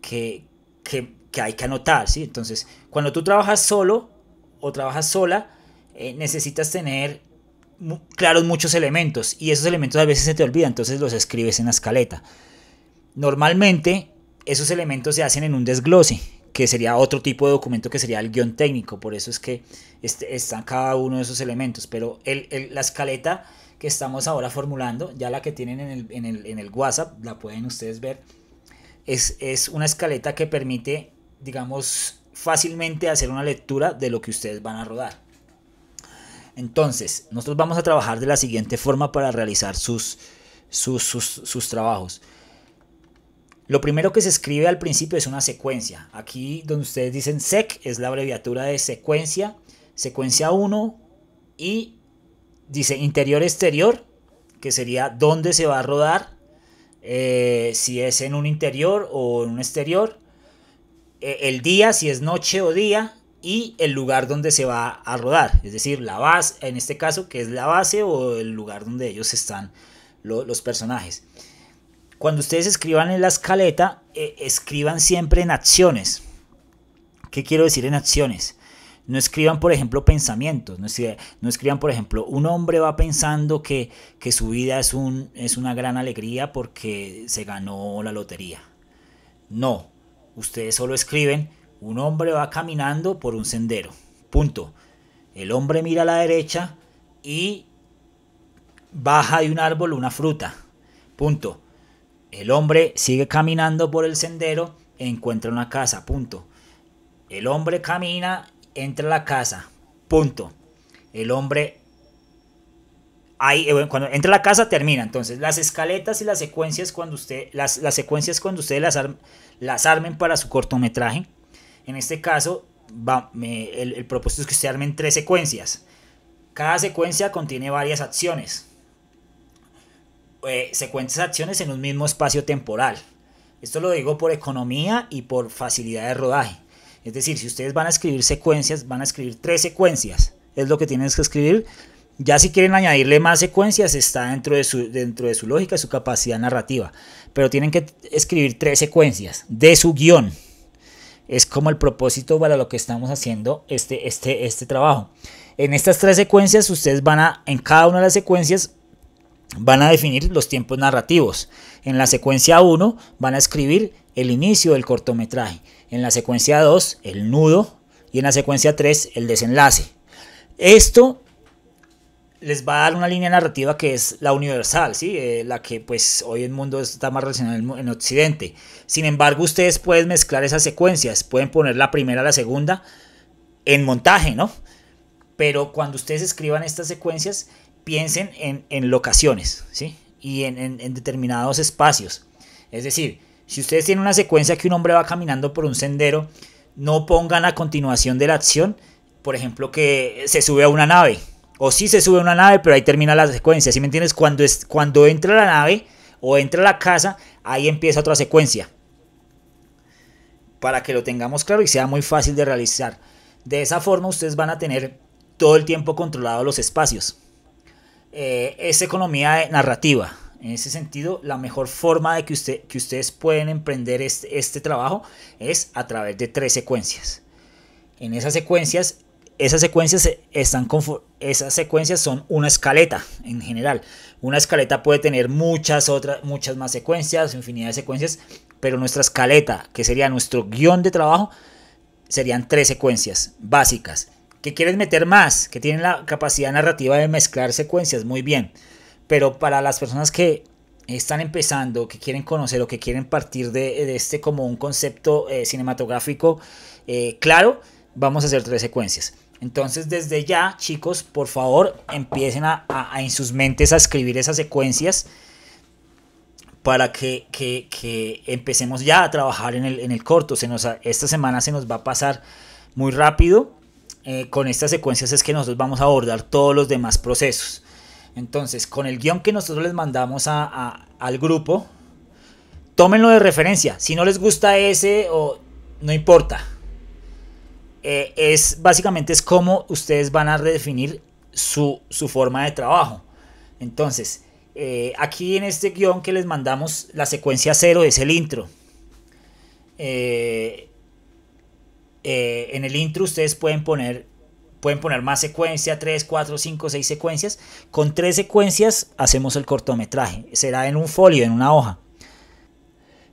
que, hay que anotar, Entonces, cuando tú trabajas solo o trabajas sola, eh, necesitas tener claros muchos elementos y esos elementos a veces se te olvidan, entonces los escribes en la escaleta. Normalmente esos elementos se hacen en un desglose, que sería otro tipo de documento que sería el guión técnico, por eso es que este, están cada uno de esos elementos, pero la escaleta que estamos ahora formulando, ya la que tienen en el, WhatsApp, la pueden ustedes ver, es, una escaleta que permite, digamos, fácilmente hacer una lectura de lo que ustedes van a rodar. Entonces, nosotros vamos a trabajar de la siguiente forma para realizar sus, sus, sus, trabajos. Lo primero que se escribe al principio es una secuencia. Aquí donde ustedes dicen SEC es la abreviatura de secuencia, secuencia 1 y dice interior-exterior, que sería dónde se va a rodar, eh, si es en un interior o en un exterior, eh, el día, si es noche o día, y el lugar donde se va a rodar, es decir, la base, en este caso, que es la base o el lugar donde ellos están los personajes. Cuando ustedes escriban en la escaleta, eh, escriban siempre en acciones. ¿Qué quiero decir en acciones? No escriban, por ejemplo, pensamientos. No escriban, no por ejemplo, un hombre va pensando que, su vida es, un, es una gran alegría porque se ganó la lotería. No, ustedes solo escriben, un hombre va caminando por un sendero. Punto. El hombre mira a la derecha y baja de un árbol una fruta. Punto. El hombre sigue caminando por el sendero, encuentra una casa. Punto. El hombre camina entra la casa, punto. El hombre... Ahí, eh, cuando entra a la casa termina. Entonces, las escaletas y las secuencias cuando usted, las, secuencias cuando ustedes las, armen para su cortometraje. En este caso, va, el, propósito es que usted armen tres secuencias. Cada secuencia contiene varias acciones. Eh, secuencias acciones en un mismo espacio temporal. Esto lo digo por economía y por facilidad de rodaje. Es decir, si ustedes van a escribir secuencias, van a escribir tres secuencias. Es lo que tienen que escribir. Ya si quieren añadirle más secuencias, está dentro de su, dentro de su lógica, su capacidad narrativa. Pero tienen que escribir tres secuencias de su guión. Es como el propósito para lo que estamos haciendo este, este, este trabajo. En estas tres secuencias, ustedes van a, en cada una de las secuencias, van a definir los tiempos narrativos. En la secuencia 1 van a escribir el inicio del cortometraje en la secuencia 2 el nudo y en la secuencia 3 el desenlace. Esto les va a dar una línea narrativa que es la universal, ¿sí? Eh, la que pues hoy el mundo está más relacionado en Occidente. Sin embargo, ustedes pueden mezclar esas secuencias, pueden poner la primera, la segunda en montaje, ¿no? Pero cuando ustedes escriban estas secuencias, piensen en, en locaciones, ¿sí? Y en, en determinados espacios. Es decir, si ustedes tienen una secuencia que un hombre va caminando por un sendero, no pongan a continuación de la acción, por ejemplo, que se sube a una nave. O sí se sube a una nave, pero ahí termina la secuencia. ¿Sí me entiendes? Cuando, es, cuando entra la nave o entra la casa, ahí empieza otra secuencia. Para que lo tengamos claro y sea muy fácil de realizar. De esa forma ustedes van a tener todo el tiempo controlado los espacios. Eh, es economía narrativa. En ese sentido, la mejor forma de que, ustedes pueden emprender este, trabajo es a través de tres secuencias. En esas secuencias, esas secuencias, están esas secuencias son una escaleta en general. Una escaleta puede tener muchas otras, muchas más secuencias, infinidad de secuencias, pero nuestra escaleta, que sería nuestro guión de trabajo, serían tres secuencias básicas. ¿Qué quieres meter más? Que tienen la capacidad narrativa de mezclar secuencias. Muy bien. Pero para las personas que están empezando, que quieren conocer o que quieren partir de, este como un concepto eh, cinematográfico, eh, claro, vamos a hacer tres secuencias. Entonces desde ya, chicos, por favor, empiecen a, en sus mentes a escribir esas secuencias para que, empecemos ya a trabajar en el, corto. esta semana se nos va a pasar muy rápido. Eh, con estas secuencias es que nosotros vamos a abordar todos los demás procesos. Entonces, con el guión que nosotros les mandamos al grupo, tómenlo de referencia. Si no les gusta ese, o no importa. Eh, es básicamente es cómo ustedes van a redefinir su, forma de trabajo. Entonces, eh, aquí en este guión que les mandamos, la secuencia cero es el intro. Eh, en el intro ustedes pueden poner Pueden poner más secuencia, 3, 4, 5, 6 secuencias. Con tres secuencias hacemos el cortometraje. Será en un folio, en una hoja.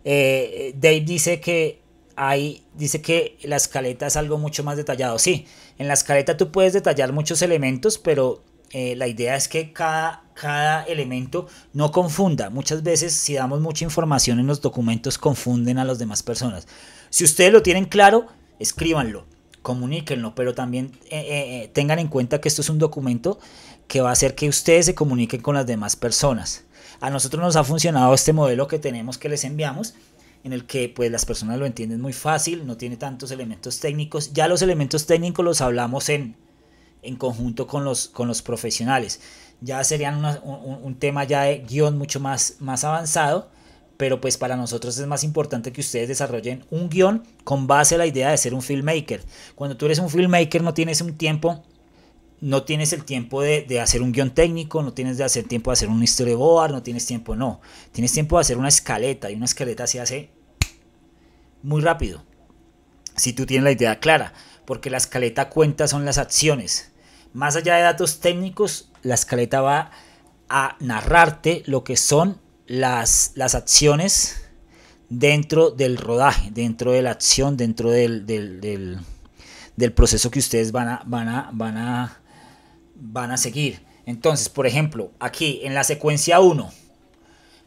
Eh, Dave dice que hay, dice que la escaleta es algo mucho más detallado. Sí, en la escaleta tú puedes detallar muchos elementos, pero eh, la idea es que cada, cada elemento no confunda. Muchas veces si damos mucha información en los documentos confunden a las demás personas. Si ustedes lo tienen claro, escríbanlo comuníquenlo, pero también eh, eh, eh, tengan en cuenta que esto es un documento que va a hacer que ustedes se comuniquen con las demás personas. A nosotros nos ha funcionado este modelo que tenemos que les enviamos, en el que pues las personas lo entienden muy fácil, no tiene tantos elementos técnicos. Ya los elementos técnicos los hablamos en, conjunto con los, con los profesionales. Ya serían un, tema ya de guión mucho más, más avanzado pero pues para nosotros es más importante que ustedes desarrollen un guión con base a la idea de ser un filmmaker. Cuando tú eres un filmmaker no tienes un tiempo no tienes el tiempo de, hacer un guión técnico, no tienes de hacer tiempo de hacer un storyboard, no tienes tiempo, no. Tienes tiempo de hacer una escaleta y una escaleta se hace muy rápido. Si tú tienes la idea clara, porque la escaleta cuenta son las acciones. Más allá de datos técnicos, la escaleta va a narrarte lo que son las, acciones dentro del rodaje, dentro de la acción, dentro del, del, del, proceso que ustedes van a, van, a, van, a, van a seguir. Entonces, por ejemplo, aquí en la secuencia 1,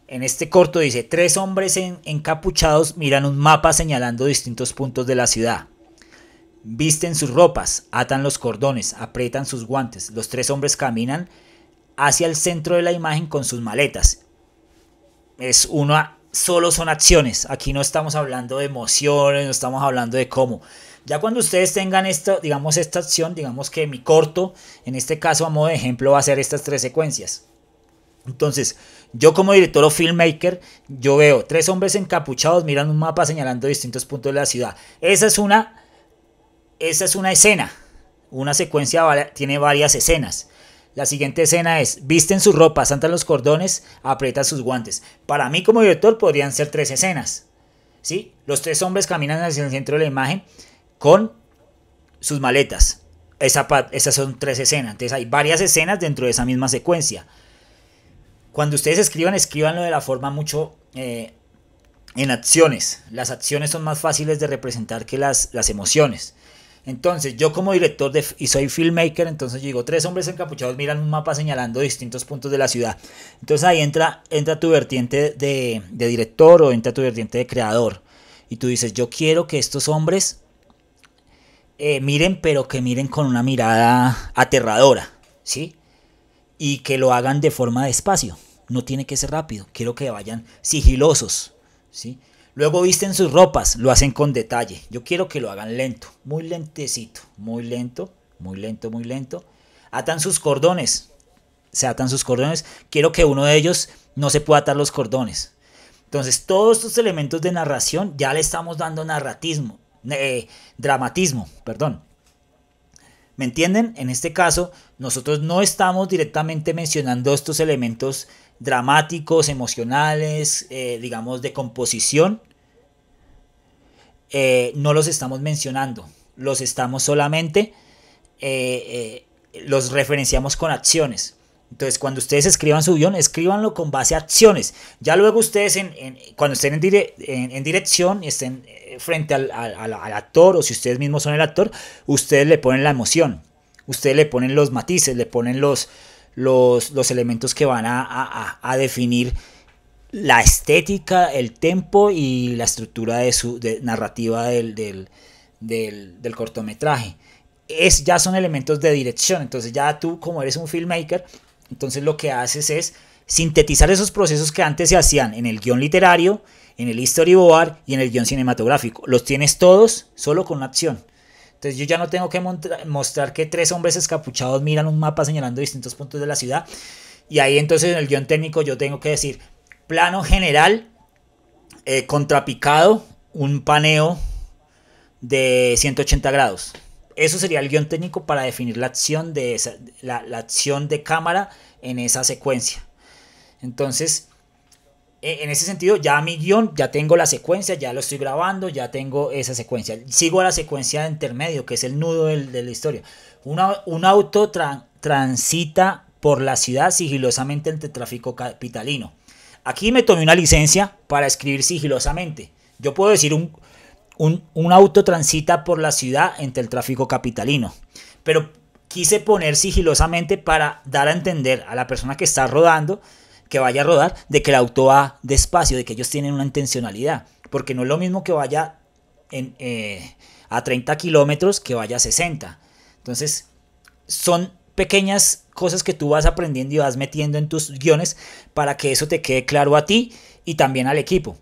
en este corto dice, tres hombres encapuchados miran un mapa señalando distintos puntos de la ciudad. Visten sus ropas, atan los cordones, aprietan sus guantes. Los tres hombres caminan hacia el centro de la imagen con sus maletas es una, solo son acciones. Aquí no estamos hablando de emociones, no estamos hablando de cómo. Ya cuando ustedes tengan esto, digamos esta acción, digamos que mi corto, en este caso a modo de ejemplo va a ser estas tres secuencias. Entonces, yo como director o filmmaker, yo veo tres hombres encapuchados mirando un mapa señalando distintos puntos de la ciudad. Esa es una, esa es una escena. Una secuencia tiene varias escenas. La siguiente escena es, visten su ropa, santa los cordones, aprieta sus guantes. Para mí como director podrían ser tres escenas. ¿sí? Los tres hombres caminan hacia el centro de la imagen con sus maletas. esas son tres escenas. Entonces hay varias escenas dentro de esa misma secuencia. Cuando ustedes escriban, escribanlo de la forma mucho eh, en acciones. Las acciones son más fáciles de representar que las, las emociones. Entonces, yo como director y soy filmmaker, entonces yo digo, tres hombres encapuchados miran un mapa señalando distintos puntos de la ciudad. Entonces ahí entra, entra tu vertiente de, director o entra tu vertiente de creador. Y tú dices, yo quiero que estos hombres eh, miren, pero que miren con una mirada aterradora, ¿sí? Y que lo hagan de forma despacio. No tiene que ser rápido. Quiero que vayan sigilosos, ¿sí? Luego visten sus ropas, lo hacen con detalle. Yo quiero que lo hagan lento, muy lentecito, muy lento, muy lento, muy lento. Atan sus cordones, se atan sus cordones. Quiero que uno de ellos no se pueda atar los cordones. Entonces, todos estos elementos de narración ya le estamos dando narratismo, eh, dramatismo, perdón. ¿Me entienden? En este caso, nosotros no estamos directamente mencionando estos elementos dramáticos, emocionales, eh, digamos, de composición, eh, no los estamos mencionando, los estamos solamente, eh, los referenciamos con acciones. Entonces, cuando ustedes escriban su guión, escríbanlo con base a acciones. Ya luego ustedes, en, cuando estén en, dirección y estén frente al actor, o si ustedes mismos son el actor, ustedes le ponen la emoción, ustedes le ponen los matices, le ponen los, los, elementos que van a, definir la estética, el tempo y la estructura de su narrativa del, cortometraje. Es, ya son elementos de dirección, entonces ya tú como eres un filmmaker, entonces lo que haces es sintetizar esos procesos que antes se hacían en el guión literario, en el history storyboard y en el guión cinematográfico. Los tienes todos solo con una acción. Entonces yo ya no tengo que mostrar que tres hombres escapuchados miran un mapa señalando distintos puntos de la ciudad. Y ahí entonces en el guión técnico yo tengo que decir plano general, eh, contrapicado, un paneo de 180 grados. Eso sería el guión técnico para definir la acción de, la acción de cámara en esa secuencia. Entonces, e, en ese sentido, ya mi guión, ya tengo la secuencia, ya lo estoy grabando, ya tengo esa secuencia. Sigo a la secuencia de intermedio, que es el nudo de la historia. un auto transita por la ciudad sigilosamente entre tráfico capitalino. Aquí me tomé una licencia para escribir sigilosamente. Yo puedo decir un, un auto transita por la ciudad entre el tráfico capitalino. Pero quise poner sigilosamente para dar a entender a la persona que está rodando que vaya a rodar, de que el auto va despacio, de que ellos tienen una intencionalidad. Porque no es lo mismo que vaya en, eh, a 30 kilómetros que vaya a 60. Entonces, son pequeñas cosas que tú vas aprendiendo y vas metiendo en tus guiones para que eso te quede claro a ti y también al equipo.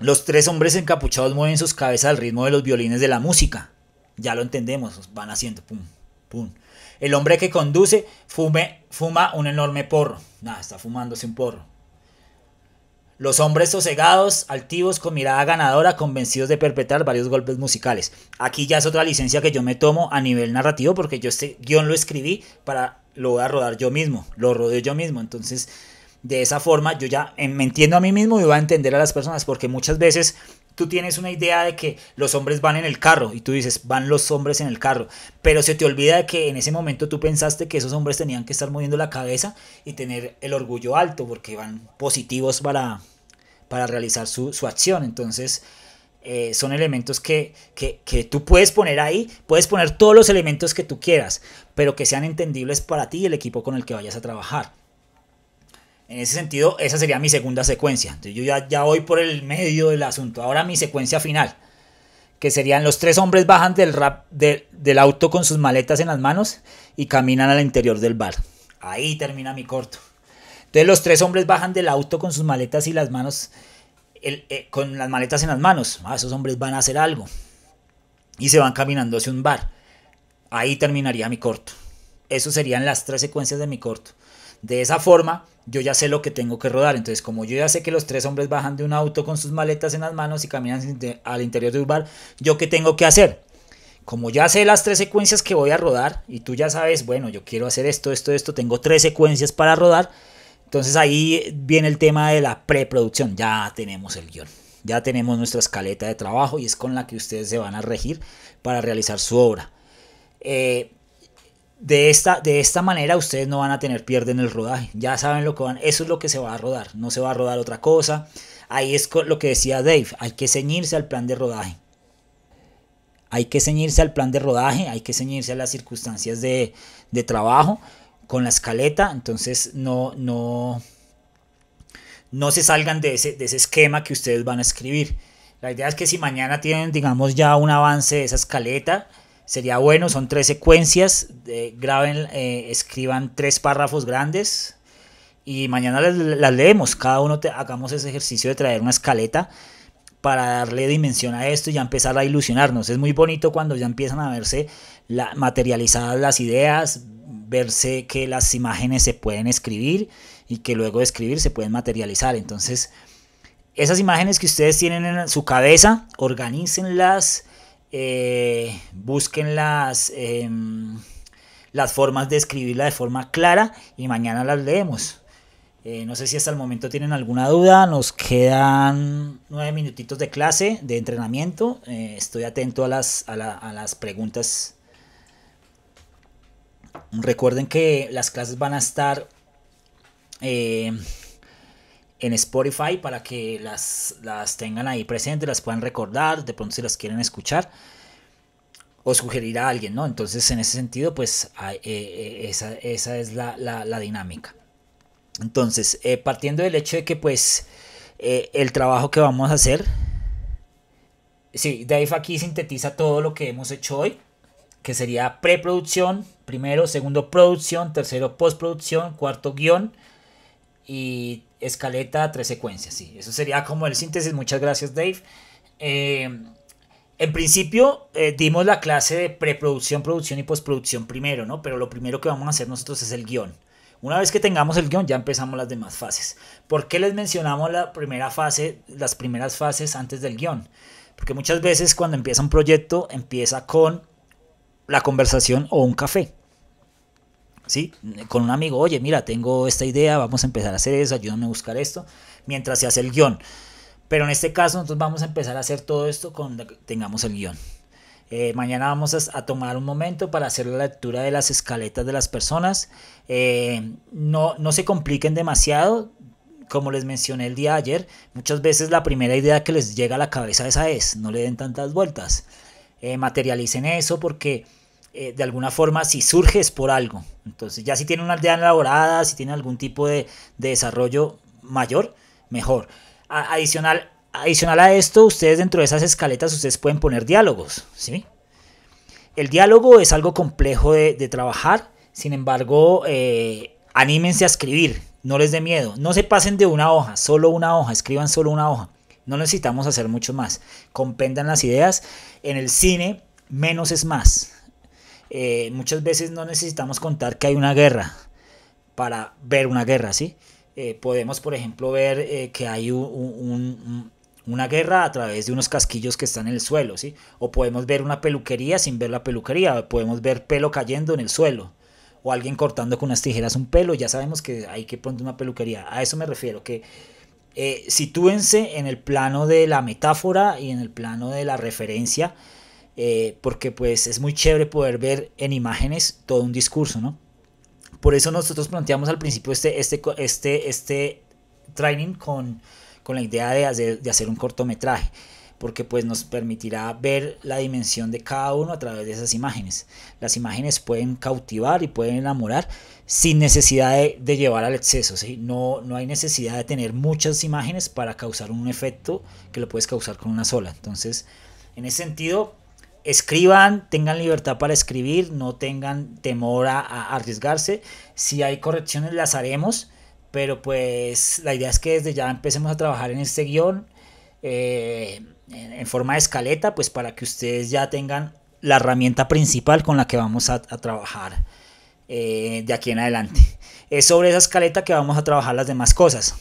Los tres hombres encapuchados mueven sus cabezas al ritmo de los violines de la música. Ya lo entendemos, van haciendo pum, pum. El hombre que conduce fume, fuma un enorme porro. Nada, está fumándose un porro. Los hombres sosegados, altivos, con mirada ganadora, convencidos de perpetrar varios golpes musicales. Aquí ya es otra licencia que yo me tomo a nivel narrativo porque yo este guión lo escribí para lo voy a rodar yo mismo, lo rodeo yo mismo. Entonces, de esa forma yo ya eh, me entiendo a mí mismo y voy a entender a las personas porque muchas veces tú tienes una idea de que los hombres van en el carro y tú dices, van los hombres en el carro, pero se te olvida de que en ese momento tú pensaste que esos hombres tenían que estar moviendo la cabeza y tener el orgullo alto porque van positivos para, realizar su, acción. Entonces... Eh, son elementos que, que, tú puedes poner ahí, puedes poner todos los elementos que tú quieras, pero que sean entendibles para ti y el equipo con el que vayas a trabajar. En ese sentido, esa sería mi segunda secuencia. Entonces yo ya, voy por el medio del asunto. Ahora mi secuencia final, que serían los tres hombres bajan del, auto con sus maletas en las manos y caminan al interior del bar. Ahí termina mi corto. Entonces los tres hombres bajan del auto con sus maletas y las manos, eh, con las maletas en las manos. Ah, esos hombres van a hacer algo. Y se van caminando hacia un bar. Ahí terminaría mi corto. Esas serían las tres secuencias de mi corto. De esa forma, yo ya sé lo que tengo que rodar. Entonces, como yo ya sé que los tres hombres bajan de un auto con sus maletas en las manos y caminan al interior de un bar, ¿yo qué tengo que hacer? Como ya sé las tres secuencias que voy a rodar y tú ya sabes, bueno, yo quiero hacer esto, esto, esto, tengo tres secuencias para rodar. Entonces ahí viene el tema de la preproducción. Ya tenemos el guión, ya tenemos nuestra escaleta de trabajo y es con la que ustedes se van a regir para realizar su obra. Eh, de esta, de esta manera ustedes no van a tener pierde en el rodaje. Ya saben lo que van, eso es lo que se va a rodar, no se va a rodar otra cosa. Ahí es lo que decía Dave, hay que ceñirse al plan de rodaje. Hay que ceñirse al plan de rodaje, hay que ceñirse a las circunstancias de, trabajo con la escaleta, entonces no, no, no se salgan de ese, de ese esquema que ustedes van a escribir. La idea es que si mañana tienen, digamos, ya un avance de esa escaleta, Sería bueno, son tres secuencias, graben, eh, escriban tres párrafos grandes y mañana las, leemos, cada uno hagamos ese ejercicio de traer una escaleta para darle dimensión a esto y ya empezar a ilusionarnos. Es muy bonito cuando ya empiezan a verse materializadas las ideas, verse que las imágenes se pueden escribir y que luego de escribir se pueden materializar. Entonces, esas imágenes que ustedes tienen en su cabeza, organícenlas, eh, busquen las, em, las formas de escribirla de forma clara y mañana las leemos. Eh, no sé si hasta el momento tienen alguna duda, nos quedan nueve minutitos de clase, de entrenamiento, eh, estoy atento a las, las preguntas. Recuerden que las clases van a estar en Spotify para que las, las tengan ahí presentes, las puedan recordar, de pronto si las quieren escuchar o sugerir a alguien, ¿no? Entonces, en ese sentido, pues eh, eh, esa, es la, dinámica. Entonces, eh, partiendo del hecho de que, pues, el trabajo que vamos a hacer, sí, Dave aquí sintetiza todo lo que hemos hecho hoy, que sería preproducción, primero, segundo, producción, tercero, postproducción, cuarto, guión y escaleta, tres secuencias, sí. Eso sería como el síntesis. Muchas gracias, Dave. Eh, en principio, eh, dimos la clase de preproducción, producción y postproducción primero, ¿no? Pero lo primero que vamos a hacer nosotros es el guión. Una vez que tengamos el guión, ya empezamos las demás fases. ¿Por qué les mencionamos la primera fase, las primeras fases antes del guión? Porque muchas veces cuando empieza un proyecto, empieza con la conversación o un café. Con un amigo, oye, mira, tengo esta idea, vamos a empezar a hacer eso, ayúdame a buscar esto, mientras se hace el guión. Pero en este caso, nosotros vamos a empezar a hacer todo esto cuando tengamos el guión. Eh, mañana vamos a, tomar un momento para hacer la lectura de las escaletas de las personas. Eh, no, se compliquen demasiado. Como les mencioné el día de ayer, muchas veces la primera idea que les llega a la cabeza esa es, no le den tantas vueltas. Eh, materialicen eso porque eh, de alguna forma, si surge es por algo. Entonces, ya si tiene una aldea elaborada, si tiene algún tipo de, desarrollo mayor, mejor. adicional, adicional a esto, ustedes dentro de esas escaletas, ustedes pueden poner diálogos, ¿sí? El diálogo es algo complejo de, trabajar, sin embargo, eh, anímense a escribir, no les dé miedo, no se pasen de una hoja, solo una hoja, escriban solo una hoja. No necesitamos hacer mucho más. Compendan las ideas. En el cine, menos es más. Eh, muchas veces no necesitamos contar que hay una guerra para ver una guerra, ¿sí? Eh, podemos, por ejemplo, ver eh, que hay una guerra a través de unos casquillos que están en el suelo, ¿sí? O podemos ver una peluquería sin ver la peluquería, podemos ver pelo cayendo en el suelo, o alguien cortando con unas tijeras un pelo, ya sabemos que hay que poner una peluquería. A eso me refiero, que sitúense en el plano de la metáfora y en el plano de la referencia eh, porque pues es muy chévere poder ver en imágenes todo un discurso, ¿no? Por eso nosotros planteamos al principio este, este, este, este training con, con la idea de hacer, de hacer un cortometraje porque pues nos permitirá ver la dimensión de cada uno a través de esas imágenes. Las imágenes pueden cautivar y pueden enamorar sin necesidad de, llevar al exceso, no, no hay necesidad de tener muchas imágenes para causar un efecto que lo puedes causar con una sola. Entonces, en ese sentido, escriban, tengan libertad para escribir, no tengan temor a, arriesgarse. Si hay correcciones las haremos, pero pues la idea es que desde ya empecemos a trabajar en este guión eh, en forma de escaleta, pues para que ustedes ya tengan la herramienta principal con la que vamos a, trabajar eh, de aquí en adelante. Es sobre esa escaleta que vamos a trabajar las demás cosas.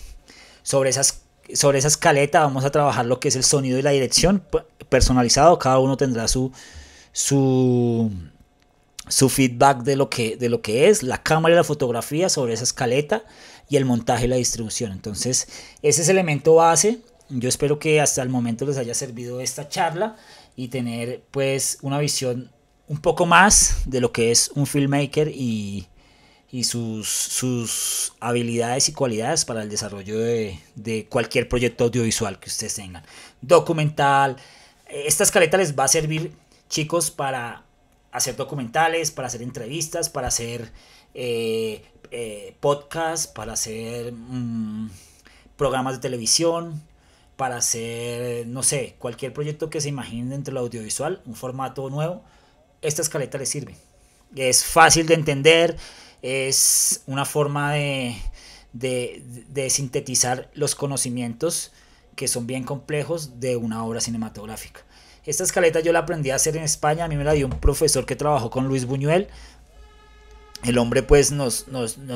Sobre esas sobre esa escaleta vamos a trabajar lo que es el sonido y la dirección personalizado. Cada uno tendrá su, su, su feedback de lo, que, de lo que es, la cámara y la fotografía sobre esa escaleta y el montaje y la distribución. Entonces, ese es el elemento base. Yo espero que hasta el momento les haya servido esta charla y tener pues una visión un poco más de lo que es un filmmaker y y sus, sus habilidades y cualidades para el desarrollo de, cualquier proyecto audiovisual que ustedes tengan. Documental. Esta escaleta les va a servir, chicos, para hacer documentales, para hacer entrevistas, para hacer eh, eh, podcasts, para hacer mm, programas de televisión, para hacer, no sé, cualquier proyecto que se imagine dentro del audiovisual, un formato nuevo, esta escaleta les sirve. Es fácil de entender, es una forma de, sintetizar los conocimientos que son bien complejos de una obra cinematográfica. Esta escaleta yo la aprendí a hacer en España, a mí me la dio un profesor que trabajó con Luis Buñuel. El hombre pues nos,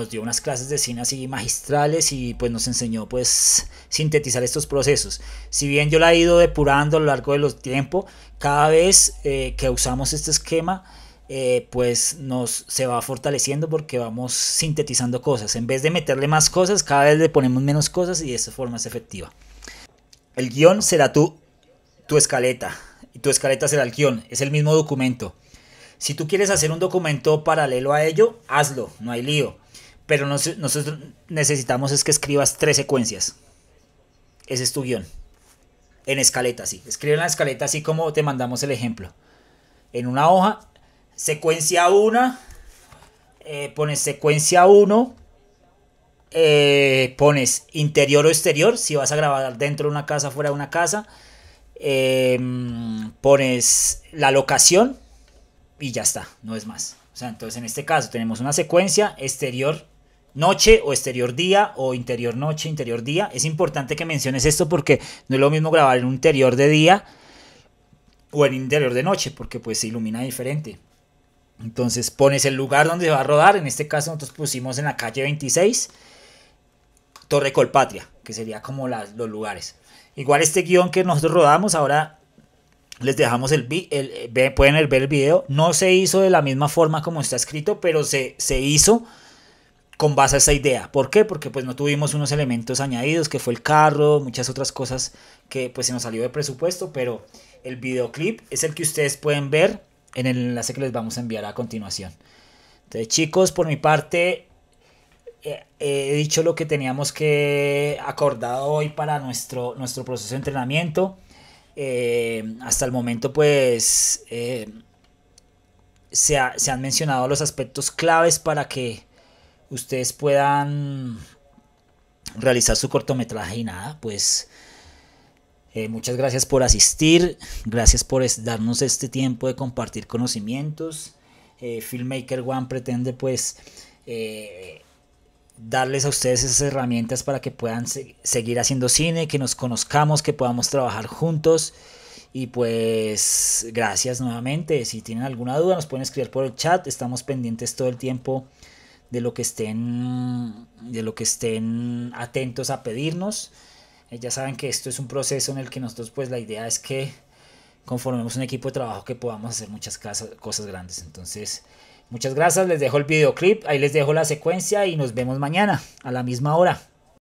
dio unas clases de cine así magistrales y pues nos enseñó pues sintetizar estos procesos. Si bien yo la he ido depurando a lo largo de los tiempos, cada vez eh, que usamos este esquema eh, pues nos se va fortaleciendo porque vamos sintetizando cosas. En vez de meterle más cosas, cada vez le ponemos menos cosas y de esa forma es efectiva. El guión será tu, tu escaleta y tu escaleta será el guión. Es el mismo documento. Si tú quieres hacer un documento paralelo a ello, hazlo, no hay lío. Pero nosotros necesitamos es que escribas tres secuencias. Ese es tu guión. En escaleta, sí. Escribe en la escaleta así como te mandamos el ejemplo. En una hoja, secuencia 1, eh, pones secuencia 1, eh, pones interior o exterior, si vas a grabar dentro de una casa, fuera de una casa, em, pones la locación y ya está, no es más. entonces en este caso tenemos una secuencia exterior noche o exterior día o interior noche, interior día. Es importante que menciones esto porque no es lo mismo grabar en interior de día o en interior de noche porque pues se ilumina diferente. Entonces pones el lugar donde va a rodar. En este caso nosotros pusimos en la calle 26, Torre Colpatria, que sería como los lugares. Igual este guión que nosotros rodamos, ahora les dejamos el, el, pueden ver el video. No se hizo de la misma forma como está escrito, pero se, se hizo con base a esa idea. ¿Por qué? Porque pues no tuvimos unos elementos añadidos, que fue el carro, muchas otras cosas que pues se nos salió de presupuesto, pero el videoclip es el que ustedes pueden ver en el enlace que les vamos a enviar a continuación. Entonces chicos, por mi parte, eh, eh, he dicho lo que teníamos que acordar hoy para nuestro, nuestro proceso de entrenamiento. Eh, hasta el momento pues se, se han mencionado los aspectos claves para que ustedes puedan realizar su cortometraje y nada, pues eh, muchas gracias por asistir, gracias por darnos este tiempo de compartir conocimientos. Eh, Filmmaker One pretende pues eh, darles a ustedes esas herramientas para que puedan seguir haciendo cine, que nos conozcamos, que podamos trabajar juntos. Y pues gracias nuevamente. Si tienen alguna duda nos pueden escribir por el chat. Estamos pendientes todo el tiempo de lo que de lo que estén atentos a pedirnos ya saben que esto es un proceso en el que nosotros pues la idea es que conformemos un equipo de trabajo que podamos hacer muchas cosas grandes. Entonces, muchas gracias, les dejo el videoclip, ahí les dejo la secuencia y nos vemos mañana a la misma hora.